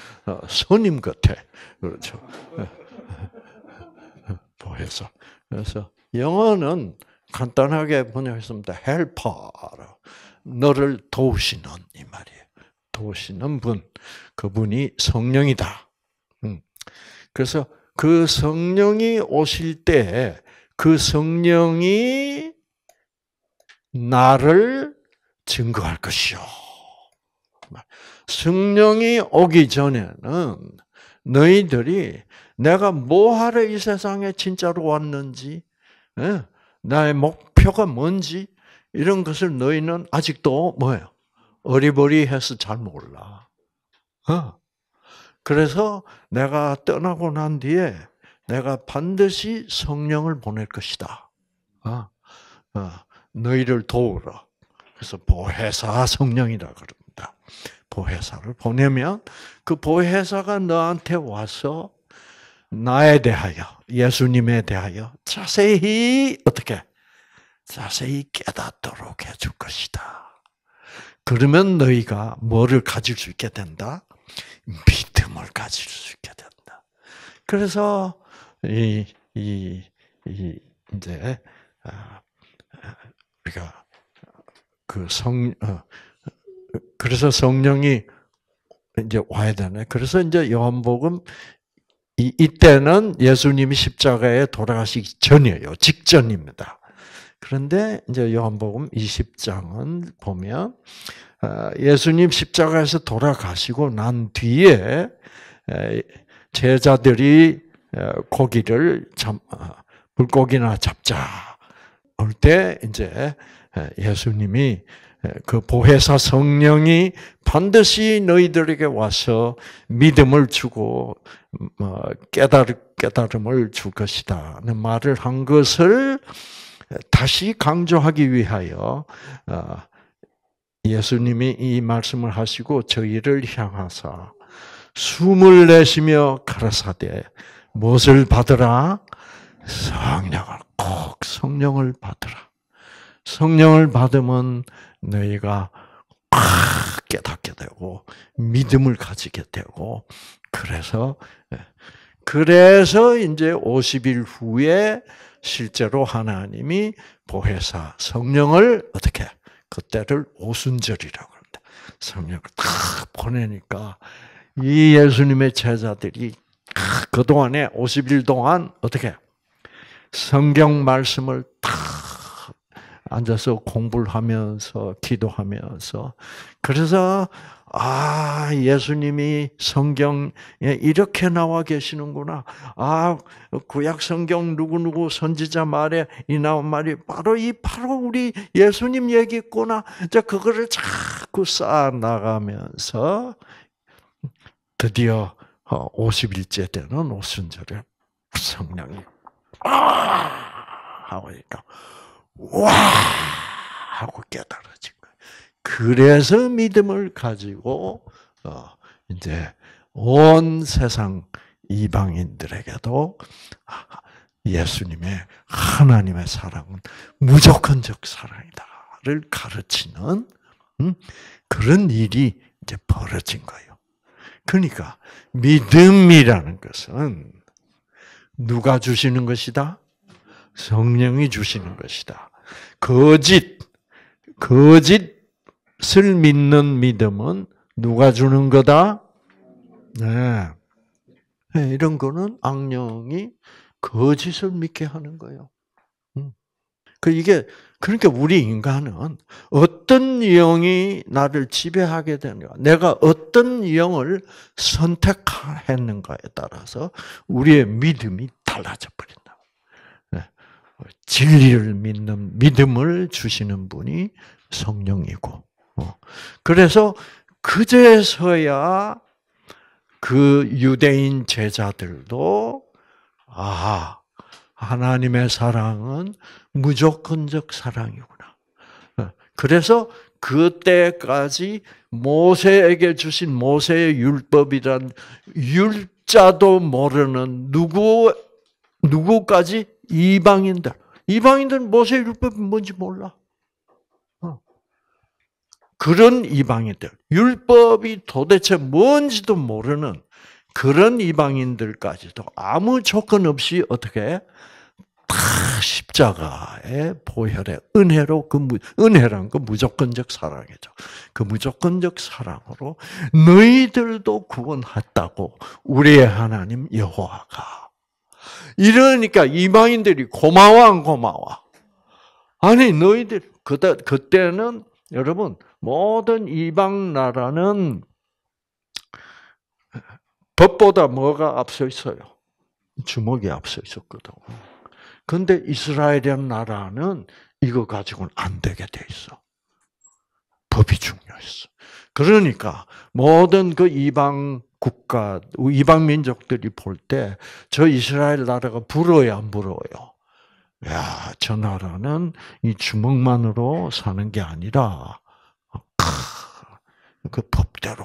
선임 어, 같아 그렇죠 보혜사 그래서 영어는 간단하게 번역했습니다 헬퍼 너를 도우시는 이 말이에요 도우시는 분 그분이 성령이다 음. 그래서 그 성령이 오실 때 그 성령이 나를 증거할 것이요. 성령이 오기 전에는 너희들이 내가 뭐하러 이 세상에 진짜로 왔는지, 예? 나의 목표가 뭔지 이런 것을 너희는 아직도 뭐예요? 어리버리해서 잘 몰라. 어? 그래서 내가 떠나고 난 뒤에 내가 반드시 성령을 보낼 것이다. 어? 어, 너희를 도우라. 그래서 보혜사 성령이라 그럽니다. 그 보혜사를 보내면 그 보혜사가 너한테 와서 나에 대하여 예수님에 대하여 자세히 어떻게 자세히 깨닫도록 해줄 것이다. 그러면 너희가 뭐를 가질 수 있게 된다? 믿음을 가질 수 있게 된다. 그래서 이, 이, 이 이제 아, 아, 우리가 그 성 어, 그래서 성령이 이제 와야 되네. 그래서 이제 요한복음 이, 이때는 예수님이 십자가에 돌아가시기 전이에요. 직전입니다. 그런데 이제 요한복음 20장은 보면 아, 예수님 십자가에서 돌아가시고 난 뒤에 제자들이 고기를 참 아, 물고기나 잡자 올때 이제 예수님이 예, 그 보혜사 성령이 반드시 너희들에게 와서 믿음을 주고 뭐, 깨달 깨달음을 줄 것이다는 말을 한 것을 다시 강조하기 위하여 어, 예수님이 이 말씀을 하시고 저희를 향하사 숨을 내쉬며 가라사대 무엇을 받으라 성령을 꼭 성령을 받으라 성령을 받으면 너희가 깨닫게 되고 믿음을 가지게 되고 그래서 예. 그래서 이제 50일 후에 실제로 하나님이 보혜사 성령을 어떻게 그때를 오순절이라고 합니다. 성령을 탁 보내니까 이 예수님의 제자들이 그 동안에 50일 동안 어떻게 성경 말씀을 탁 앉아서 공부를 하면서 기도하면서 그래서 아 예수님이 성경에 이렇게 나와 계시는구나 아 구약 성경 누구누구 선지자 말에 이 나온 말이 바로 이 바로 우리 예수님 얘기구나 이제 그거를 자꾸 쌓아 나가면서 드디어 50일째 어, 되는 오순절에 성령이 아 하니까. 고 와! 하고 깨달아진 거예요. 그래서 믿음을 가지고 어, 이제 온 세상 이방인들에게도 아, 예수님의 하나님의 사랑은 무조건적 사랑이다를 가르치는 음, 그런 일이 이제 벌어진 거예요. 그러니까 믿음이라는 것은 누가 주시는 것이다? 성령이 주시는 것이다. 거짓, 거짓을 믿는 믿음은 누가 주는 거다? 네. 네. 이런 거는 악령이 거짓을 믿게 하는 거예요. 음. 그 이게 그러니까 우리 인간은 어떤 영이 나를 지배하게 되는가, 내가 어떤 영을 선택했는가에 따라서 우리의 믿음이 달라져 버린다. 진리를 믿는 믿음을 주시는 분이 성령이고. 어. 그래서 그제서야 그 유대인 제자들도 아 하나님의 사랑은 무조건적 사랑이구나. 어. 그래서 그때까지 모세에게 주신 모세의 율법이란 율자도 모르는 누구 누구까지 이방인들. 이방인들은 모세율법이 뭔지 몰라. 어. 그런 이방인들, 율법이 도대체 뭔지도 모르는 그런 이방인들까지도 아무 조건 없이 어떻게 다 십자가의 보혈의 은혜로 그 은혜란 그 무조건적 사랑이죠. 그 무조건적 사랑으로 너희들도 구원했다고 우리의 하나님 여호와가 이러니까 이방인들이 고마워 안 고마워? 아니 너희들 그때 그때는 여러분 모든 이방 나라는 법보다 뭐가 앞서 있어요? 주먹이 앞서 있었거든. 근데 이스라엘이 나라는 이거 가지고는 안 되게 돼 있어. 법이 중요했어. 그러니까 모든 그 이방 국가, 이방 민족들이 볼 때 저 이스라엘 나라가 부러워요, 안 부러워요? 야, 저 나라는 이 주먹만으로 사는 게 아니라 아, 그 법대로.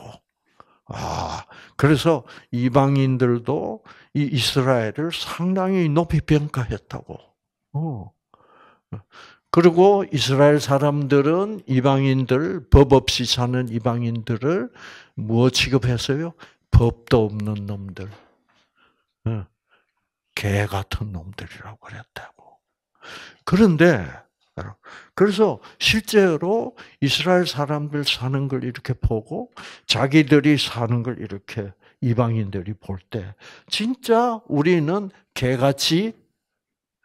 아, 그래서 이방인들도 이 이스라엘을 상당히 높이 평가했다고. 어. 그리고 이스라엘 사람들은 이방인들, 법 없이 사는 이방인들을 무 취급했어요? 법도 없는 놈들, 어, 개 같은 놈들이라고 그랬다고. 그런데 그래서 실제로 이스라엘 사람들 사는 걸 이렇게 보고 자기들이 사는 걸 이렇게 이방인들이 볼 때 진짜 우리는 개같이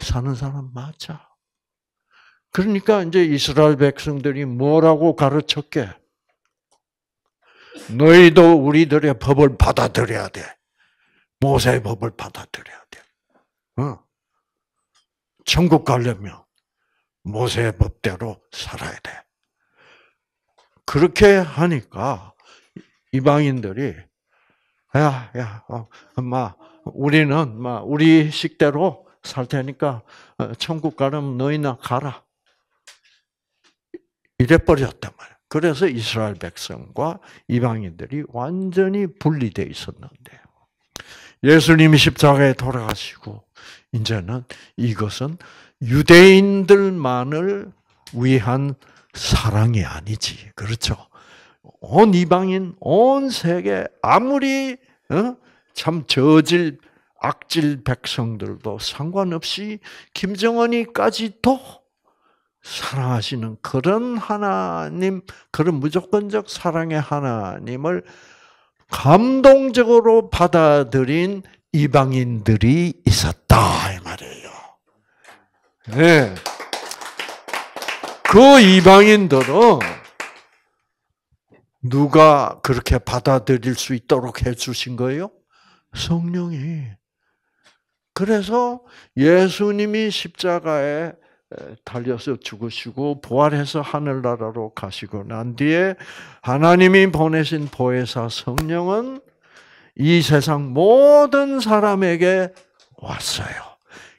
사는 사람 맞아. 그러니까 이제 이스라엘 백성들이 뭐라고 가르쳤게? 너희도 우리들의 법을 받아들여야 돼. 모세의 법을 받아들여야 돼. 어? 천국 가려면 모세의 법대로 살아야 돼. 그렇게 하니까 이방인들이 야, 야, 어, 엄마, 우리는 막 우리 식대로 살 테니까 어, 천국 가려면 너희나 가라. 이래 버렸단 말이야. 그래서 이스라엘 백성과 이방인들이 완전히 분리되어 있었는데 예수님이 십자가에 돌아가시고 이제는 이것은 유대인들만을 위한 사랑이 아니지. 그렇죠? 온 이방인, 온 세계 아무리 어? 참 저질 악질 백성들도 상관없이 김정은이까지도 사랑하시는 그런 하나님, 그런 무조건적 사랑의 하나님을 감동적으로 받아들인 이방인들이 있었다 이 말이에요. 네. 그 이방인들은 누가 그렇게 받아들일 수 있도록 해주신 거예요? 성령이. 그래서 예수님이 십자가에 달려서 죽으시고 부활해서 하늘나라로 가시고 난 뒤에 하나님이 보내신 보혜사 성령은 이 세상 모든 사람에게 왔어요.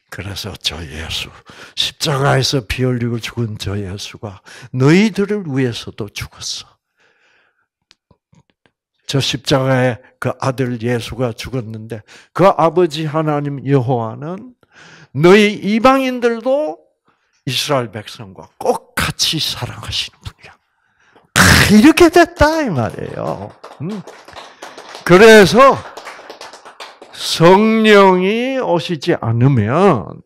그래서 저 예수, 십자가에서 피 흘리고 죽은 저 예수가 너희들을 위해서도 죽었어. 저 십자가에 그 아들 예수가 죽었는데 그 아버지 하나님 여호와는 너희 이방인들도 이스라엘 백성과 꼭 같이 사랑하시는 분이야. 이렇게 됐다 이 말이에요. 음. 그래서 성령이 오시지 않으면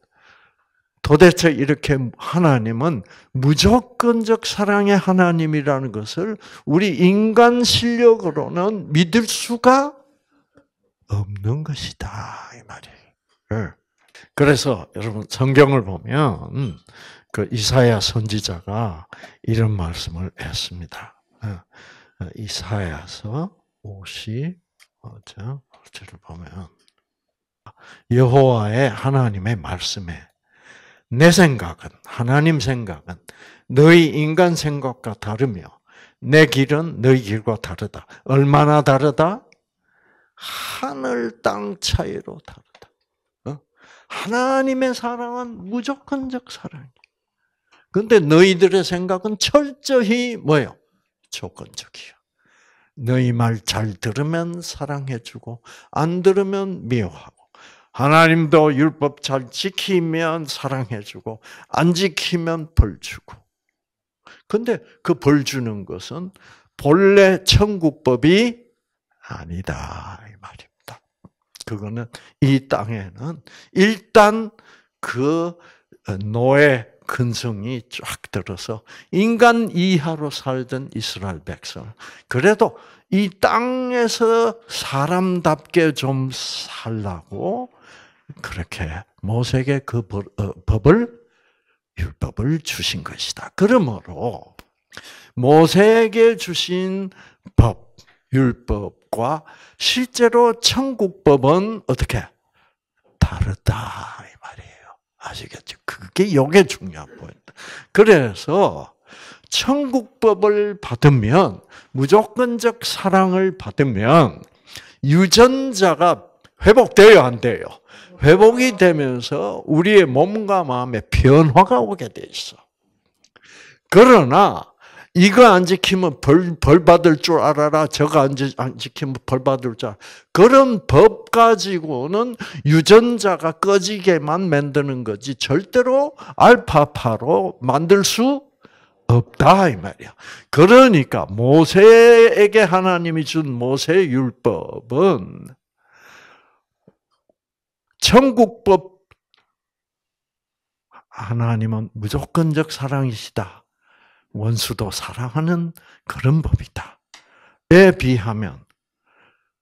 도대체 이렇게 하나님은 무조건적 사랑의 하나님이라는 것을 우리 인간 실력으로는 믿을 수가 없는 것이다 이 말이에요. 그래서 여러분 성경을 보면 그 이사야 선지자가 이런 말씀을 했습니다. 어, 어, 이사야서 5 5절을 보면 여호와의 하나님의 말씀에 내 생각은 하나님 생각은 너희 인간 생각과 다르며 내 길은 너희 길과 다르다. 얼마나 다르다? 하늘 땅 차이로 다르다. 하나님의 사랑은 무조건적 사랑이에요. 근데 너희들의 생각은 철저히 뭐예요? 조건적이요. 너희 말 잘 들으면 사랑해주고 안 들으면 미워하고 하나님도 율법 잘 지키면 사랑해주고 안 지키면 벌 주고. 근데 그 벌 주는 것은 본래 천국법이 아니다. 그거는 이 땅에는 일단 그 어, 노예 근성이 쫙 들어서 인간 이하로 살던 이스라엘 백성. 그래도 이 땅에서 사람답게 좀 살라고 그렇게 모세에게 그 어, 법을 율법을 주신 것이다. 그러므로 모세에게 주신 법 율법과 실제로 천국법은 어떻게 다르다 이 말이에요. 아시겠죠? 그게 요게 중요한 포인트. 그래서 천국법을 받으면 무조건적 사랑을 받으면 유전자가 회복돼요, 안 돼요? 회복이 되면서 우리의 몸과 마음에 변화가 오게 돼 있어. 그러나 이거 안 지키면 벌, 벌 받을 줄 알아라. 저거 안, 지, 안 지키면 벌 받을 줄 알아. 그런 법 가지고는 유전자가 꺼지게만 만드는 거지. 절대로 알파파로 만들 수 없다. 이 말이야. 그러니까 모세에게 하나님이 준 모세 율법은 천국법 하나님은 무조건적 사랑이시다. 원수도 사랑하는 그런 법이다. 에 비하면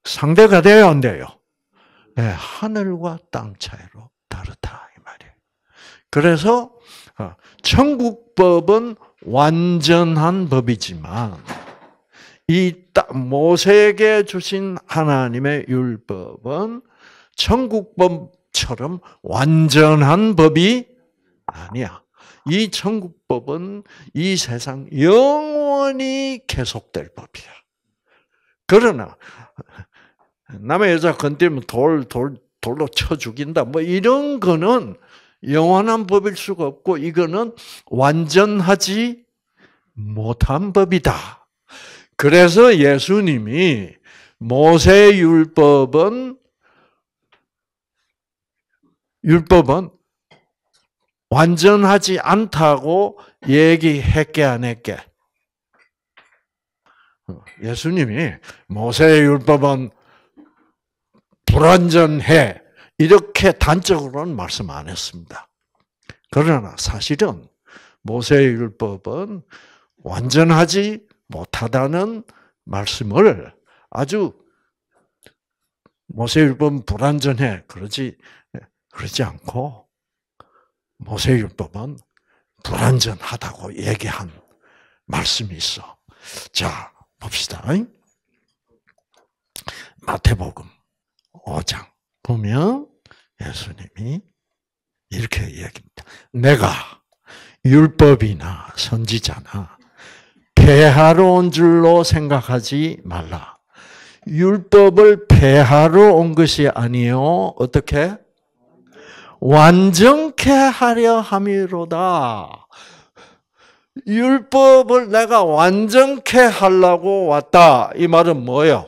상대가 돼요, 안 돼요? 네, 하늘과 땅 차이로 다르다 이 말이에요. 그래서 어, 천국법은 완전한 법이지만 이 모세에게 주신 하나님의 율법은 천국법처럼 완전한 법이 아니야. 이 천국법은 이 세상 영원히 계속될 법이야. 그러나 남의 여자 건드리면 돌, 돌, 돌로 쳐 죽인다. 뭐 이런 거는 영원한 법일 수가 없고 이거는 완전하지 못한 법이다. 그래서 예수님이 모세율법은 율법은 완전하지 않다고 얘기했게 안 했게? 예수님이 모세의 율법은 불완전해 이렇게 단적으로는 말씀 안 했습니다. 그러나 사실은 모세의 율법은 완전하지 못하다는 말씀을 아주 모세율법은 불완전해 그러지 그러지 않고 모세율법은 불완전하다고 얘기한 말씀이 있어. 자, 봅시다. 마태복음 5장 보면 예수님이 이렇게 얘기합니다. 내가 율법이나 선지자나 폐하러 온 줄로 생각하지 말라. 율법을 폐하러 온 것이 아니요. 어떻게? 완전케 하려 함이로다. 율법을 내가 완전케 하려고 왔다. 이 말은 뭐예요?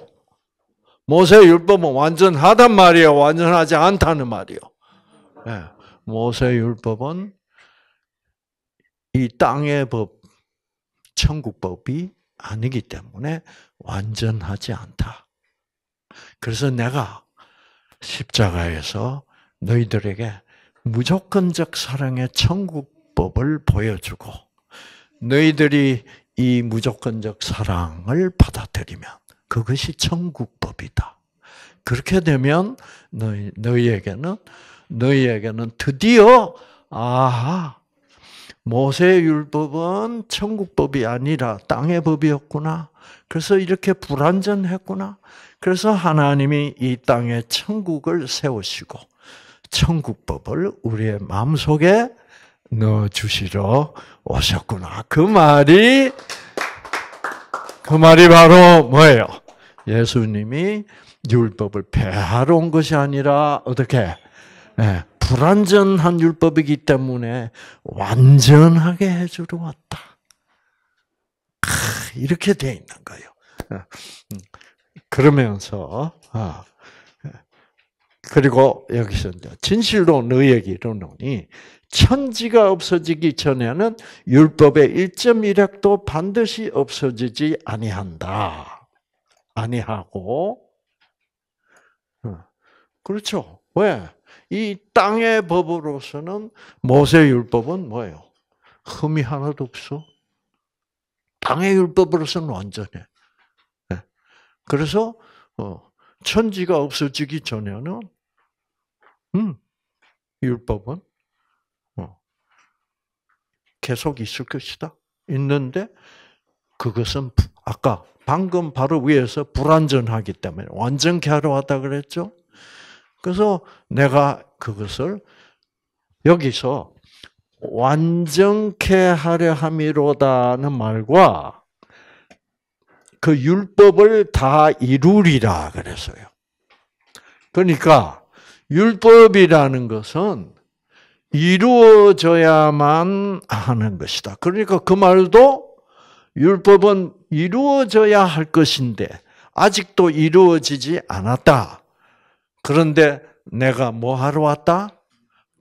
모세 율법은 완전하단 말이에요. 완전하지 않다는 말이요 네. 예. 모세 율법은 이 땅의 법, 천국법이 아니기 때문에 완전하지 않다. 그래서 내가 십자가에서 너희들에게 무조건적 사랑의 천국법을 보여주고 너희들이 이 무조건적 사랑을 받아들이면 그것이 천국법이다. 그렇게 되면 너희 너희에게는 너희에게는 드디어 아하 모세 율법은 천국법이 아니라 땅의 법이었구나. 그래서 이렇게 불완전했구나. 그래서 하나님이 이 땅에 천국을 세우시고 천국법을 우리의 마음속에 넣어 주시러 오셨구나. 그 말이 그 말이 바로 뭐예요? 예수님이 율법을 폐하러 온 것이 아니라 어떻게 네, 불완전한 율법이기 때문에 완전하게 해주러 왔다. 아, 이렇게 돼 있는 거예요. 예, 음. 그러면서 아, 그리고 여기서 이제 진실로 너희에게 이르노니 천지가 없어지기 전에는 율법의 일점 1핵도 반드시 없어지지 아니한다. 아니하고 그렇죠. 왜? 이 땅의 법으로서는 모세 율법은 뭐예요? 흠이 하나도 없어. 땅의 율법으로서는 완전해. 예. 그래서 어, 천지가 없어지기 전에는 음, 율법은 어, 계속 있을 것이다. 있는데 그것은 아까 방금 바로 위에서 불완전하기 때문에 완전케 하러 왔다 그랬죠. 그래서 내가 그것을 여기서 완전케 하려 함이로다는 말과 그 율법을 다 이루리라 그랬어요. 그러니까 율법이라는 것은 이루어져야만 하는 것이다. 그러니까 그 말도 율법은 이루어져야 할 것인데 아직도 이루어지지 않았다. 그런데 내가 뭐 하러 왔다?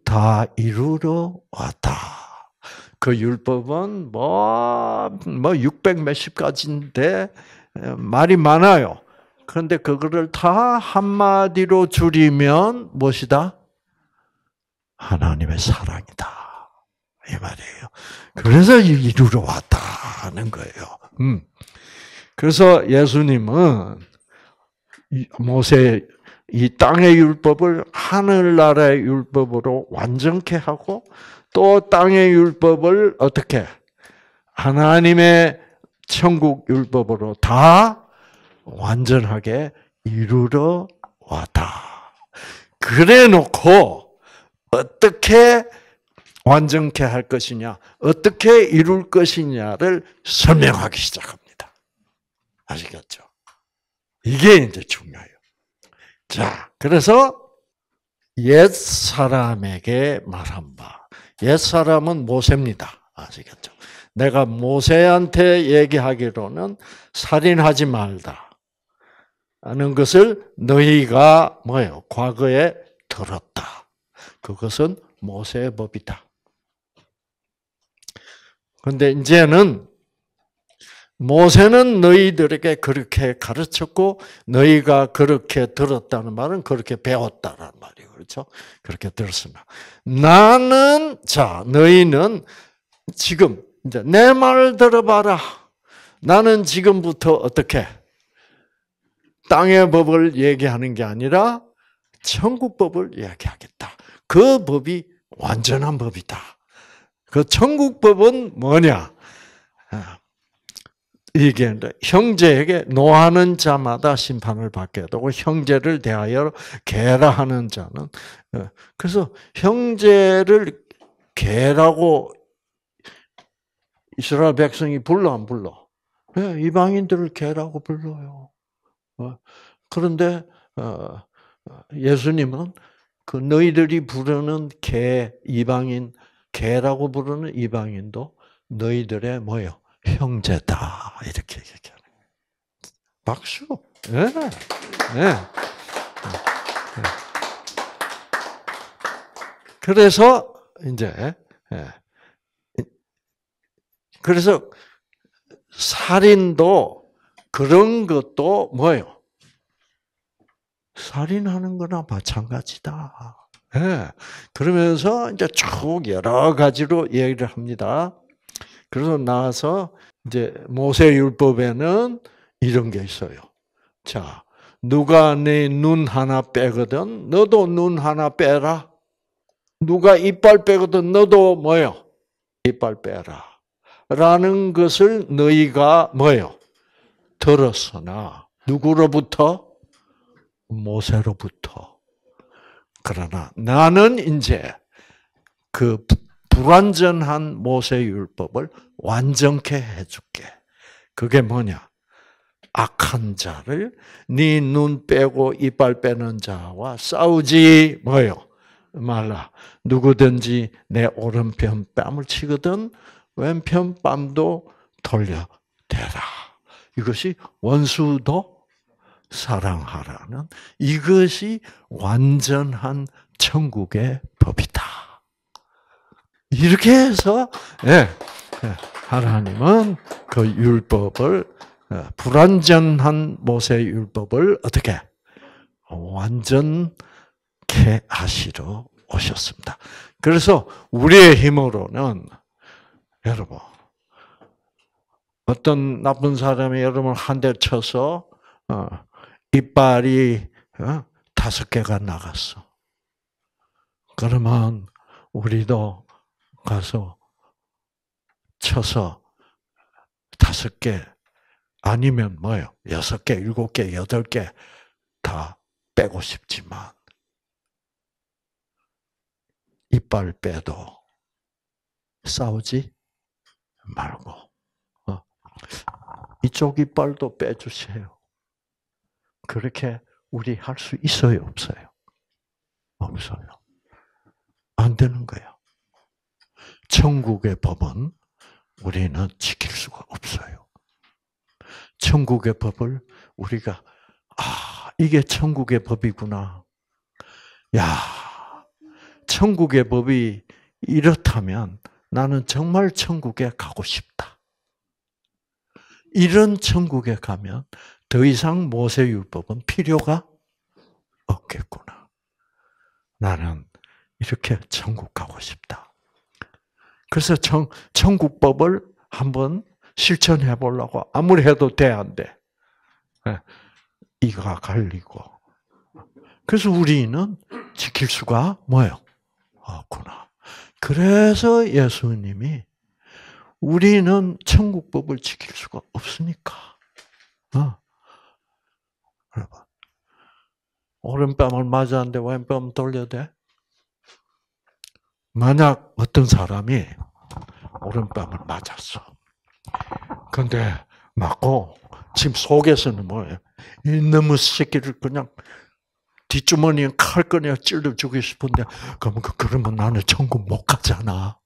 다 이루러 왔다. 그 율법은 뭐, 뭐, 600 몇십 가지인데, 말이 많아요. 그런데 그거를 다 한마디로 줄이면 무엇이다? 하나님의 사랑이다. 이 말이에요. 그래서 이루러 왔다는 거예요. 음. 그래서 예수님은 모세 이 땅의 율법을 하늘나라의 율법으로 완전케 하고 또 땅의 율법을 어떻게 하나님의 천국 율법으로 다 완전하게 이루러 왔다. 그래 놓고 어떻게 완전케 할 것이냐, 어떻게 이룰 것이냐를 설명하기 시작합니다. 아시겠죠? 이게 이제 중요해요. 자, 그래서 옛 사람에게 말한 바. 옛 사람은 모세입니다. 아시겠죠? 내가 모세한테 얘기하기로는 살인하지 말다. 하는 것을 너희가 뭐예요? 과거에 들었다. 그것은 모세의 법이다. 그런데 이제는 모세는 너희들에게 그렇게 가르쳤고 너희가 그렇게 들었다는 말은 그렇게 배웠다는 말이에요. 그렇죠? 그렇게 들었습니다. 나는 자, 너희는 지금 이제 내 말을 들어봐라. 나는 지금부터 어떻게 땅의 법을 얘기하는 게 아니라 천국 법을 이야기하겠다. 그 법이 완전한 법이다. 그 천국 법은 뭐냐? 아, 이게 형제에게 노하는 자마다 심판을 받게 되고 그 형제를 대하여 개라하는 자는 어, 그래서 형제를 개라고 이스라엘 백성이 불러 안 불러? 네, 이방인들을 개라고 불러요. 어? 그런데 어, 예수님은 그 너희들이 부르는 개 이방인 개라고 부르는 이방인도 너희들의 뭐요 형제다 이렇게 얘기하는 박수. 네. 네. 네. 그래서 이제 예. 그래서 살인도 그런 것도 뭐예요? 살인하는 거나 마찬가지다. 네. 그러면서 이제 쭉 여러 가지로 얘기를 합니다. 그래서 나서 이제 모세율법에는 이런 게 있어요. 자, 누가 내 눈 하나 빼거든, 너도 눈 하나 빼라. 누가 이빨 빼거든, 너도 뭐요? 이빨 빼라. 라는 것을 너희가 뭐요? 들었으나 누구로부터? 모세로부터. 그러나 나는 이제 그 불완전한 모세 율법을 완전케 해줄게. 그게 뭐냐? 악한 자를 네 눈 빼고 이빨 빼는 자와 싸우지 뭐요 말라. 누구든지 내 오른편 뺨을 치거든 왼편 뺨도 돌려 대라. 이것이 원수도 사랑하라는 이것이 완전한 천국의 법이다. 이렇게 해서 예, 예 하나님은 그 율법을 예, 불완전한 모세 율법을 어떻게 완전케 하시러 오셨습니다. 그래서 우리의 힘으로는 여러분 어떤 나쁜 사람이 여러분 한 대 쳐서 어, 이빨이 어, 다섯 개가 나갔어. 그러면 우리도 가서 쳐서 다섯 개 아니면 뭐요? 여섯 개, 일곱 개, 여덟 개 다 빼고 싶지만 이빨 빼도 싸우지 말고. 이쪽 이빨도 빼주세요. 그렇게 우리 할 수 있어요, 없어요? 없어요. 안 되는 거예요 천국의 법은 우리는 지킬 수가 없어요. 천국의 법을 우리가 아 이게 천국의 법이구나. 야 천국의 법이 이렇다면 나는 정말 천국에 가고 싶다. 이런 천국에 가면 더 이상 모세율법은 필요가 없겠구나. 나는 이렇게 천국 가고 싶다. 그래서 천, 천국법을 한번 실천해 보려고 아무리 해도 돼, 안 돼. 예, 이가 갈리고. 그래서 우리는 지킬 수가 뭐예요? 없구나. 그래서 예수님이 우리는 천국법을 지킬 수가 없으니까. 어. 오른뺨을 맞았는데 왼뺨 돌려야 돼? 만약 어떤 사람이 오른뺨을 맞았어. 근데 맞고 지금 속에서는 뭐예요? 이놈의 새끼를 그냥 뒷주머니에 칼 꺼내 찔러 주고 싶은데 그러면 그- 그러면 나는 천국 못 가잖아.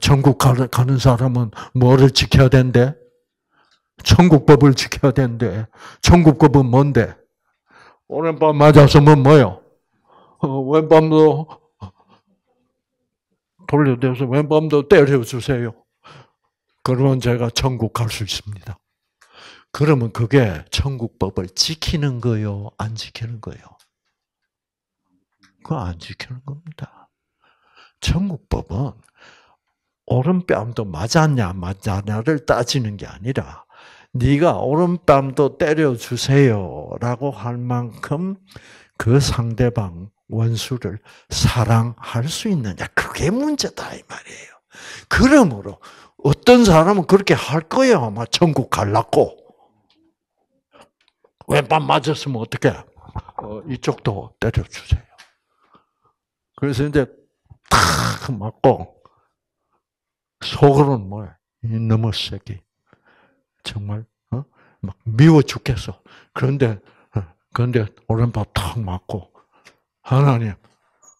전국 가는 사람은 뭐를 지켜야 된대? 천국법을 지켜야 된대. 천국법은 뭔데? 오랜밤 맞았으면 뭐요? 어, 왼밤도 돌려대서 왼밤도 때려주세요. 그러면 제가 천국 갈 수 있습니다. 그러면 그게 천국법을 지키는 거요? 안 지키는 거요? 그안 거 지키는 겁니다. 천국법은 오른뺨도 맞았냐 맞았냐를 따지는 게 아니라 네가 오른뺨도 때려주세요라고 할 만큼 그 상대방 원수를 사랑할 수 있느냐 그게 문제다 이 말이에요. 그러므로 어떤 사람은 그렇게 할거예 아마 천국 갈랐고 왼밤 맞았으면 어떻게 어, 이쪽도 때려주세요. 그래서 이제 탁 맞고 속으로는 뭐야? 너무 새끼. 정말, 어? 막 미워 죽겠어. 그런데, 어, 그런데 오른밤 탁 맞고, 하나님,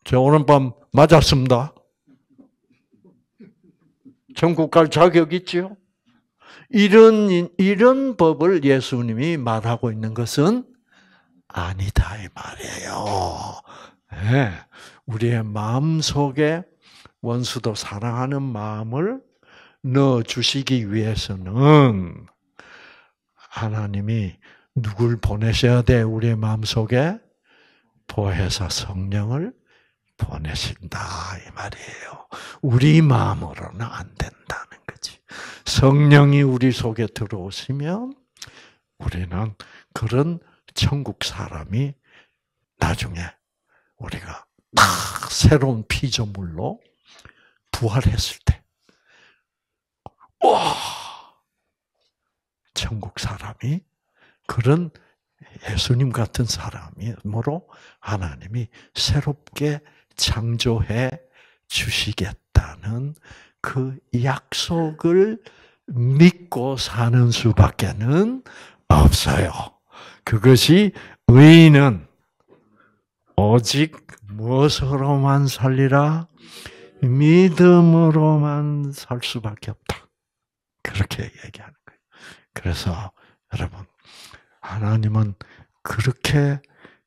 제 오른밤 맞았습니다. 천국 갈 자격 있지요? 이런, 이런 법을 예수님이 말하고 있는 것은 아니다, 이 말이에요. 네. 우리의 마음 속에 원수도 사랑하는 마음을 넣어 주시기 위해서는 하나님이 누굴 보내셔야 돼? 우리의 마음속에 보혜사 성령을 보내신다 이 말이에요. 우리 마음으로는 안 된다는 거지. 성령이 우리 속에 들어오시면 우리는 그런 천국 사람이 나중에 우리가 딱 새로운 피조물로 부활했을 때, 와! 천국 사람이 그런 예수님 같은 사람으로 하나님이 새롭게 창조해 주시겠다는 그 약속을 믿고 사는 수밖에는 없어요. 그것이 의인은 오직 무엇으로만 살리라? 믿음으로만 살 수밖에 없다. 그렇게 얘기하는 거예요. 그래서 여러분 하나님은 그렇게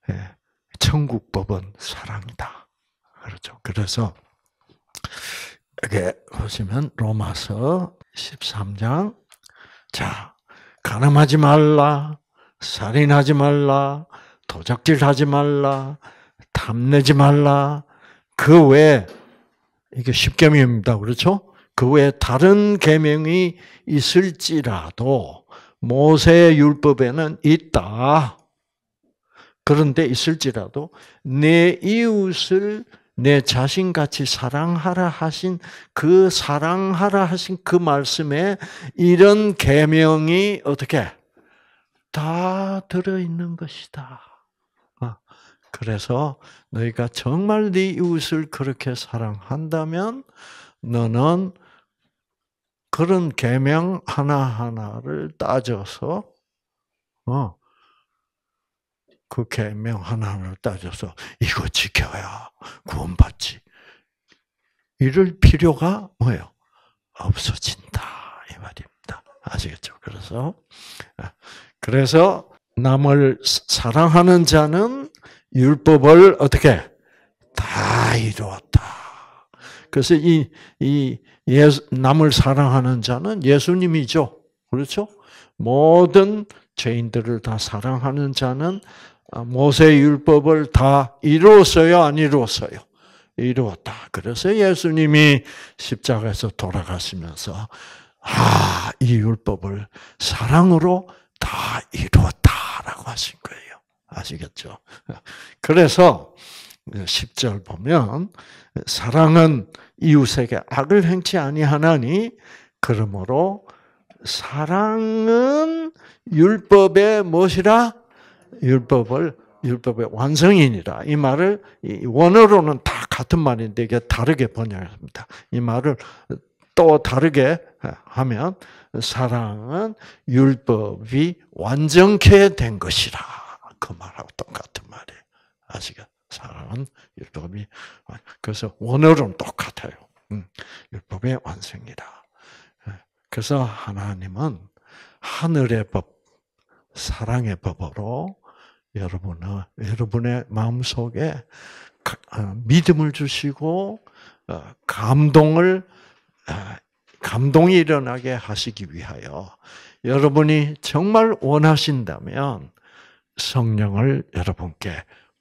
예, 천국법은 사랑이다. 그렇죠. 그래서 이게 보시면 로마서 13장 자 가늠하지 말라 살인하지 말라 도적질하지 말라 탐내지 말라 그 외에 이게 십계명입니다. 그렇죠? 그 외에 다른 계명이 있을지라도 모세 율법에는 있다. 그런데 있을지라도 내 이웃을 내 자신 같이 사랑하라 하신 그 사랑하라 하신 그 말씀에 이런 계명이 어떻게 다 들어 있는 것이다. 그래서 너희가 정말 네 이웃을 그렇게 사랑한다면 너는 그런 계명 하나하나를 따져서 어, 그 계명 하나하나를 따져서 이거 지켜야 구원받지. 이럴 필요가 뭐예요? 없어진다 이 말입니다. 아시겠죠? 그래서 아, 그래서 남을 사랑하는 자는 율법을 어떻게 다 이루었다. 그래서 이, 이 예수, 남을 사랑하는 자는 예수님이죠. 그렇죠? 모든 죄인들을 다 사랑하는 자는 모세 율법을 다 이루었어요, 안 이루었어요? 이루었다. 그래서 예수님이 십자가에서 돌아가시면서 아, 이 율법을 사랑으로 다 이루었다라고 하신 거예요. 아시겠죠? 그래서 10절 보면 사랑은 이웃에게 악을 행치 아니하나니 그러므로 사랑은 율법의 무엇이라 율법을 율법의 완성인이라 이 말을 원어로는 다 같은 말인데 이게 다르게 번역합니다. 이 말을 또 다르게 하면 사랑은 율법이 완전케 된 것이라. 그 말하고 똑같은 말이에요. 아시겠? 사랑은 율법이 그래서 원어는 똑같아요. 음, 율법의 완성이라. 예, 그래서 하나님은 하늘의 법, 사랑의 법으로 여러분의 여러분의 마음 속에 어, 믿음을 주시고 어, 감동을 어, 감동이 일어나게 하시기 위하여 여러분이 정말 원하신다면 성령을 여러분께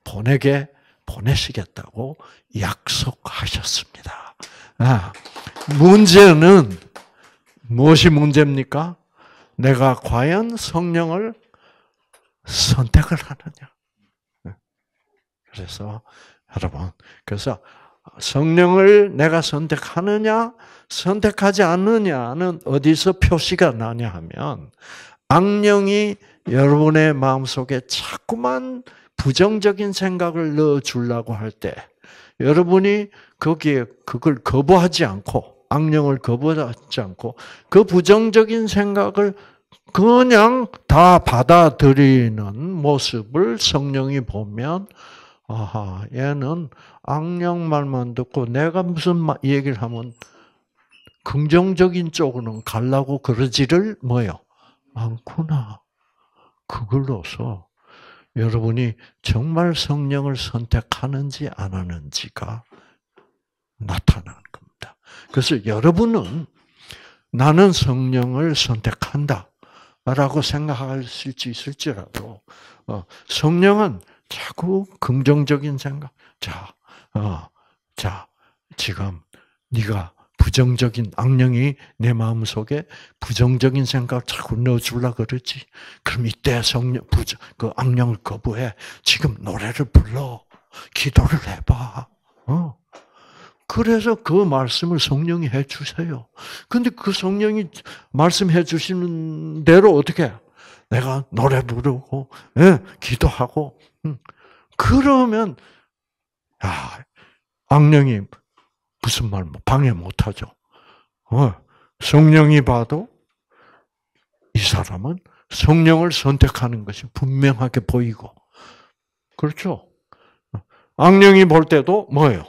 보내게 보내시겠다고 약속하셨습니다. 아, 문제는 무엇이 문제입니까? 내가 과연 성령을 선택을 하느냐. 그래서 여러분, 그래서 성령을 내가 선택하느냐, 선택하지 않느냐는 어디서 표시가 나냐 하면 악령이 여러분의 마음속에 자꾸만 부정적인 생각을 넣어 주려고 할 때 여러분이 거기에 그걸 거부하지 않고 악령을 거부하지 않고 그 부정적인 생각을 그냥 다 받아들이는 모습을 성령이 보면 아하 얘는 악령 말만 듣고 내가 무슨 얘기를 하면 긍정적인 쪽으로는 갈라고 그러지를 뭐요 많구나 그걸로서 여러분이 정말 성령을 선택하는지 안 하는지가 나타나는 겁니다. 그래서 여러분은 나는 성령을 선택한다. 라고 생각할수 있을지라도, 어, 성령은 자꾸 긍정적인 생각. 자, 어, 자, 지금 네가 부정적인 악령이 내 마음 속에 부정적인 생각 자꾸 넣어주려 그러지. 그럼 이때 성령 부정 그 악령을 거부해. 지금 노래를 불러 기도를 해봐. 어. 그래서 그 말씀을 성령이 해주세요. 근데 그 성령이 말씀해 주시는 대로 어떻게 내가 노래 부르고, 예, 기도하고, 음. 그러면, 아, 악령이 무슨 말 뭐, 방해 못하죠. 어, 성령이 봐도 이 사람은 성령을 선택하는 것이 분명하게 보이고 그렇죠. 악령이 볼 때도 뭐예요?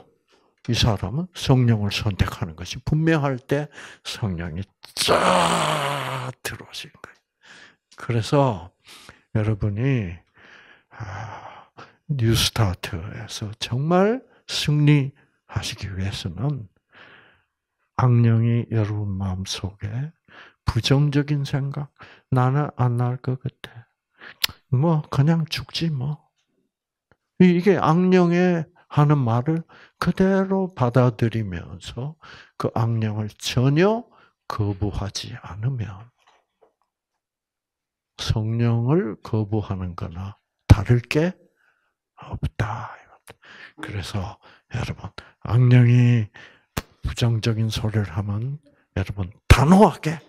이 사람은 성령을 선택하는 것이 분명할 때 성령이 쫙 들어오신 거예요. 그래서 여러분이 아, 뉴스타트에서 정말 승리 하시기 위해서는 악령이 여러분 마음속에 부정적인 생각, 나는 안 나을 것 같아. 뭐, 그냥 죽지 뭐. 이게 악령의 하는 말을 그대로 받아들이면서 그 악령을 전혀 거부하지 않으면 성령을 거부하는 거나 다를 게 없다. 그래서 여러분, 악령이 부정적인 소리를 하면 여러분 단호하게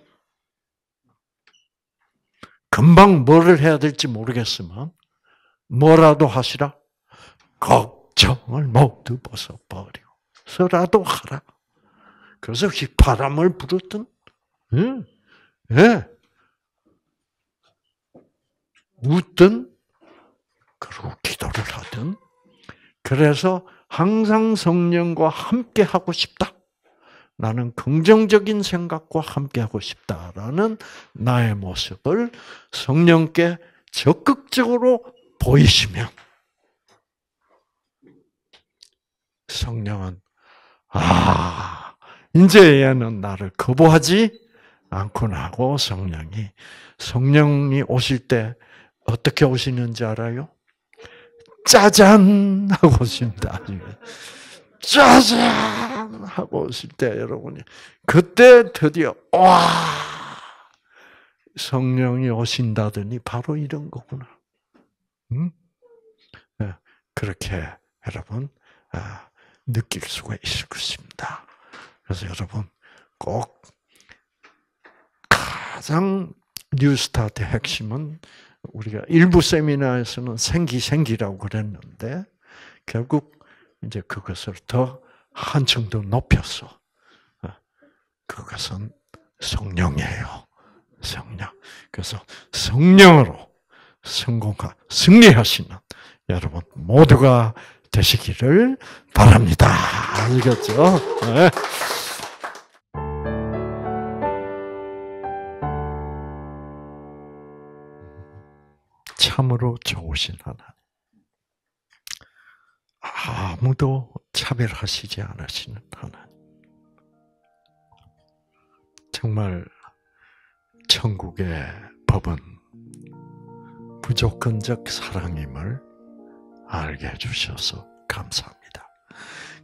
금방 뭐를 해야 될지 모르겠지만 뭐라도 하시라 걱정을 모두 벗어버리고 서라도 하라. 그래서 바람을 불었든 예, 예. 웃든 그리고 기도를 하든 그래서 항상 성령과 함께 하고 싶다. 나는 긍정적인 생각과 함께 하고 싶다라는 나의 모습을 성령께 적극적으로 보이시면 성령은 아 이제 얘는 나를 거부하지 않구나 하고 성령이 성령이 오실 때 어떻게 오시는지 알아요? 짜잔! 하고 오십니다. 짜잔! 하고 오실 때 여러분이, 그때 드디어, 와! 성령이 오신다더니 바로 이런 거구나. 응? 음? 네, 그렇게 여러분, 아, 느낄 수가 있을 것입니다. 그래서 여러분, 꼭 가장 뉴스타트 핵심은 우리가 일부 세미나에서는 생기 생기라고 그랬는데 결국 이제 그것을 더 한층 더 높였어. 그것은 성령이에요. 성령. 그래서 성령으로 성공과 승리하시는 여러분 모두가 되시기를 바랍니다. 알겠죠? 네. 참으로 좋으신 하나님. 아무도 차별하시지 않으시는 하나님. 정말 천국의 법은 무조건적 사랑임을 알게 해주셔서 감사합니다.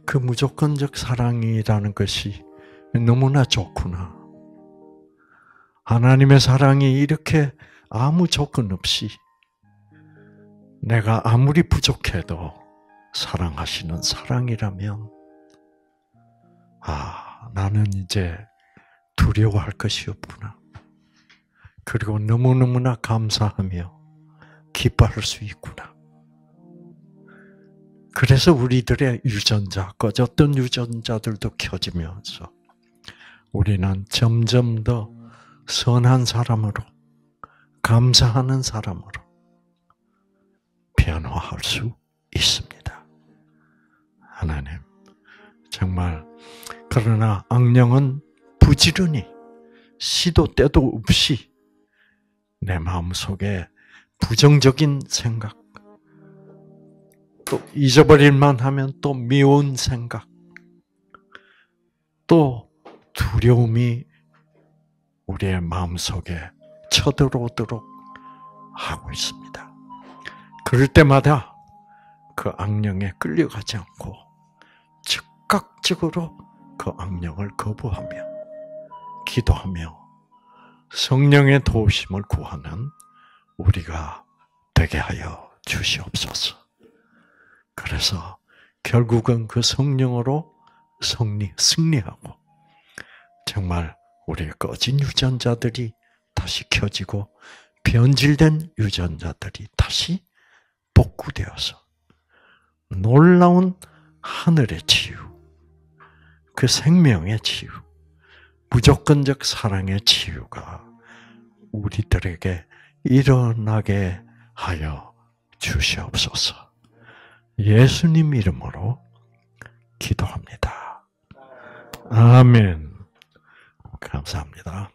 그 무조건적 사랑이라는 것이 너무나 좋구나. 하나님의 사랑이 이렇게 아무 조건 없이 내가 아무리 부족해도 사랑하시는 사랑이라면, 아, 나는 이제 두려워할 것이 없구나. 그리고 너무너무나 감사하며 기뻐할 수 있구나. 그래서 우리들의 유전자, 꺼졌던 유전자들도 켜지면서 우리는 점점 더 선한 사람으로, 감사하는 사람으로, 변화할 수 있습니다. 하나님, 정말 그러나 악령은 부지런히 시도 때도 없이 내 마음 속에 부정적인 생각, 또 잊어버릴만 하면 또 미운 생각, 또 두려움이 우리의 마음 속에 쳐들어오도록 하고 있습니다. 그럴 때마다 그 악령에 끌려가지 않고 즉각적으로 그 악령을 거부하며 기도하며 성령의 도우심을 구하는 우리가 되게 하여 주시옵소서. 그래서 결국은 그 성령으로 승리, 승리하고 정말 우리의 꺼진 유전자들이 다시 켜지고 변질된 유전자들이 다시 복구되어서 놀라운 하늘의 치유, 그 생명의 치유, 무조건적 사랑의 치유가 우리들에게 일어나게 하여 주시옵소서. 예수님 이름으로 기도합니다. 아멘. 감사합니다.